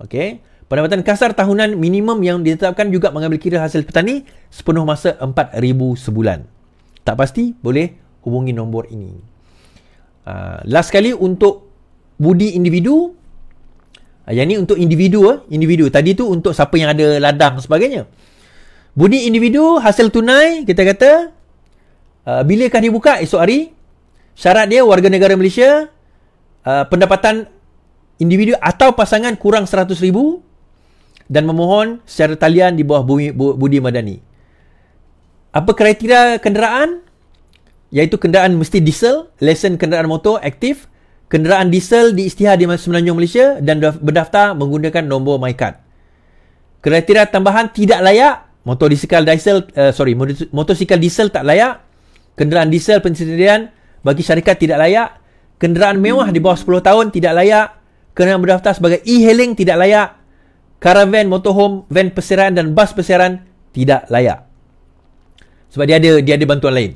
Okey. Pendapatan kasar tahunan minimum yang ditetapkan juga mengambil kira hasil petani sepenuh masa RM4,000 sebulan. Tak pasti, boleh hubungi nombor ini. Uh, last sekali untuk budi individu, uh, yang ini untuk individu, eh, individu. Tadi tu untuk siapa yang ada ladang sebagainya. Budi individu, hasil tunai, kita kata, uh, ah, bila akan dibuka esok hari, Syarat dia warga negara Malaysia uh, pendapatan individu atau pasangan kurang 100 ribu dan memohon secara talian di bawah bumi, bu, budi madani. Apa kriteria kenderaan? Iaitu kenderaan mesti diesel, lesen kenderaan motor aktif, kenderaan diesel diisytihar di semenanjung Malaysia dan berdaftar menggunakan nombor MyCard. Kriteria tambahan tidak layak, motor diesel, diesel uh, sorry, motosikal diesel tak layak, kenderaan diesel pensediaan bagi syarikat tidak layak kenderaan mewah di bawah 10 tahun tidak layak kena berdaftar sebagai e-hailing tidak layak caravan motorhome van persiaran dan bas persiaran tidak layak sebab dia ada dia ada bantuan lain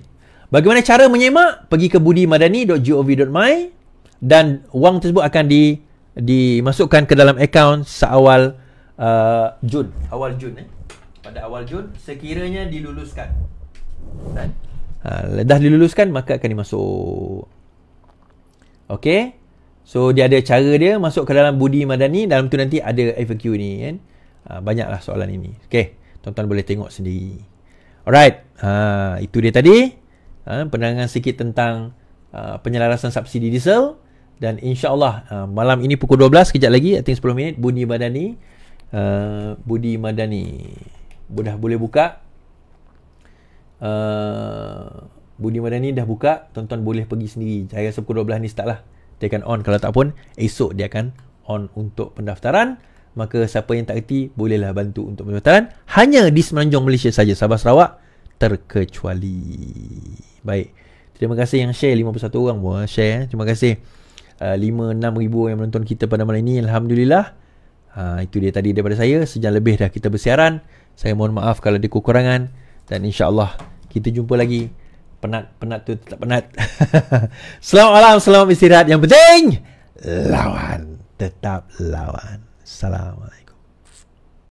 bagaimana cara menyemak pergi ke budimadani.gov.my dan wang tersebut akan di dimasukkan ke dalam akaun seawal uh, Jun awal Jun eh pada awal Jun sekiranya diluluskan dan Uh, ah, dah diluluskan maka akan dimasuk. Okay. So dia ada cara dia masuk ke dalam budi madani. Dalam tu nanti ada FAQ ni kan. Uh, banyaklah soalan ini. Okay. Tuan-tuan boleh tengok sendiri. Alright. Uh, itu dia tadi. Uh, penerangan sikit tentang uh, penyelarasan subsidi diesel. Dan insyaAllah uh, malam ini pukul 12. Sekejap lagi. ating think 10 minit. Budi madani. Uh, budi madani. Sudah boleh buka. Eh, Budi Madani dah buka Tonton boleh pergi sendiri Saya rasa pukul 12 ni start lah Dia akan on Kalau tak pun Esok dia akan on untuk pendaftaran Maka siapa yang tak kerti Bolehlah bantu untuk pendaftaran Hanya di Semenanjung Malaysia saja Sabah Sarawak Terkecuali Baik Terima kasih yang share 51 orang pun eh, share eh. Terima kasih uh, 5-6 ribu yang menonton kita pada malam ini Alhamdulillah uh, Itu dia tadi daripada saya Sejam lebih dah kita bersiaran Saya mohon maaf kalau ada kekurangan Dan insyaAllah Allah. Kita jumpa lagi. Penat, penat tu tetap penat. [laughs] selamat malam, selamat istirahat. Yang penting, lawan. Tetap lawan. Salam.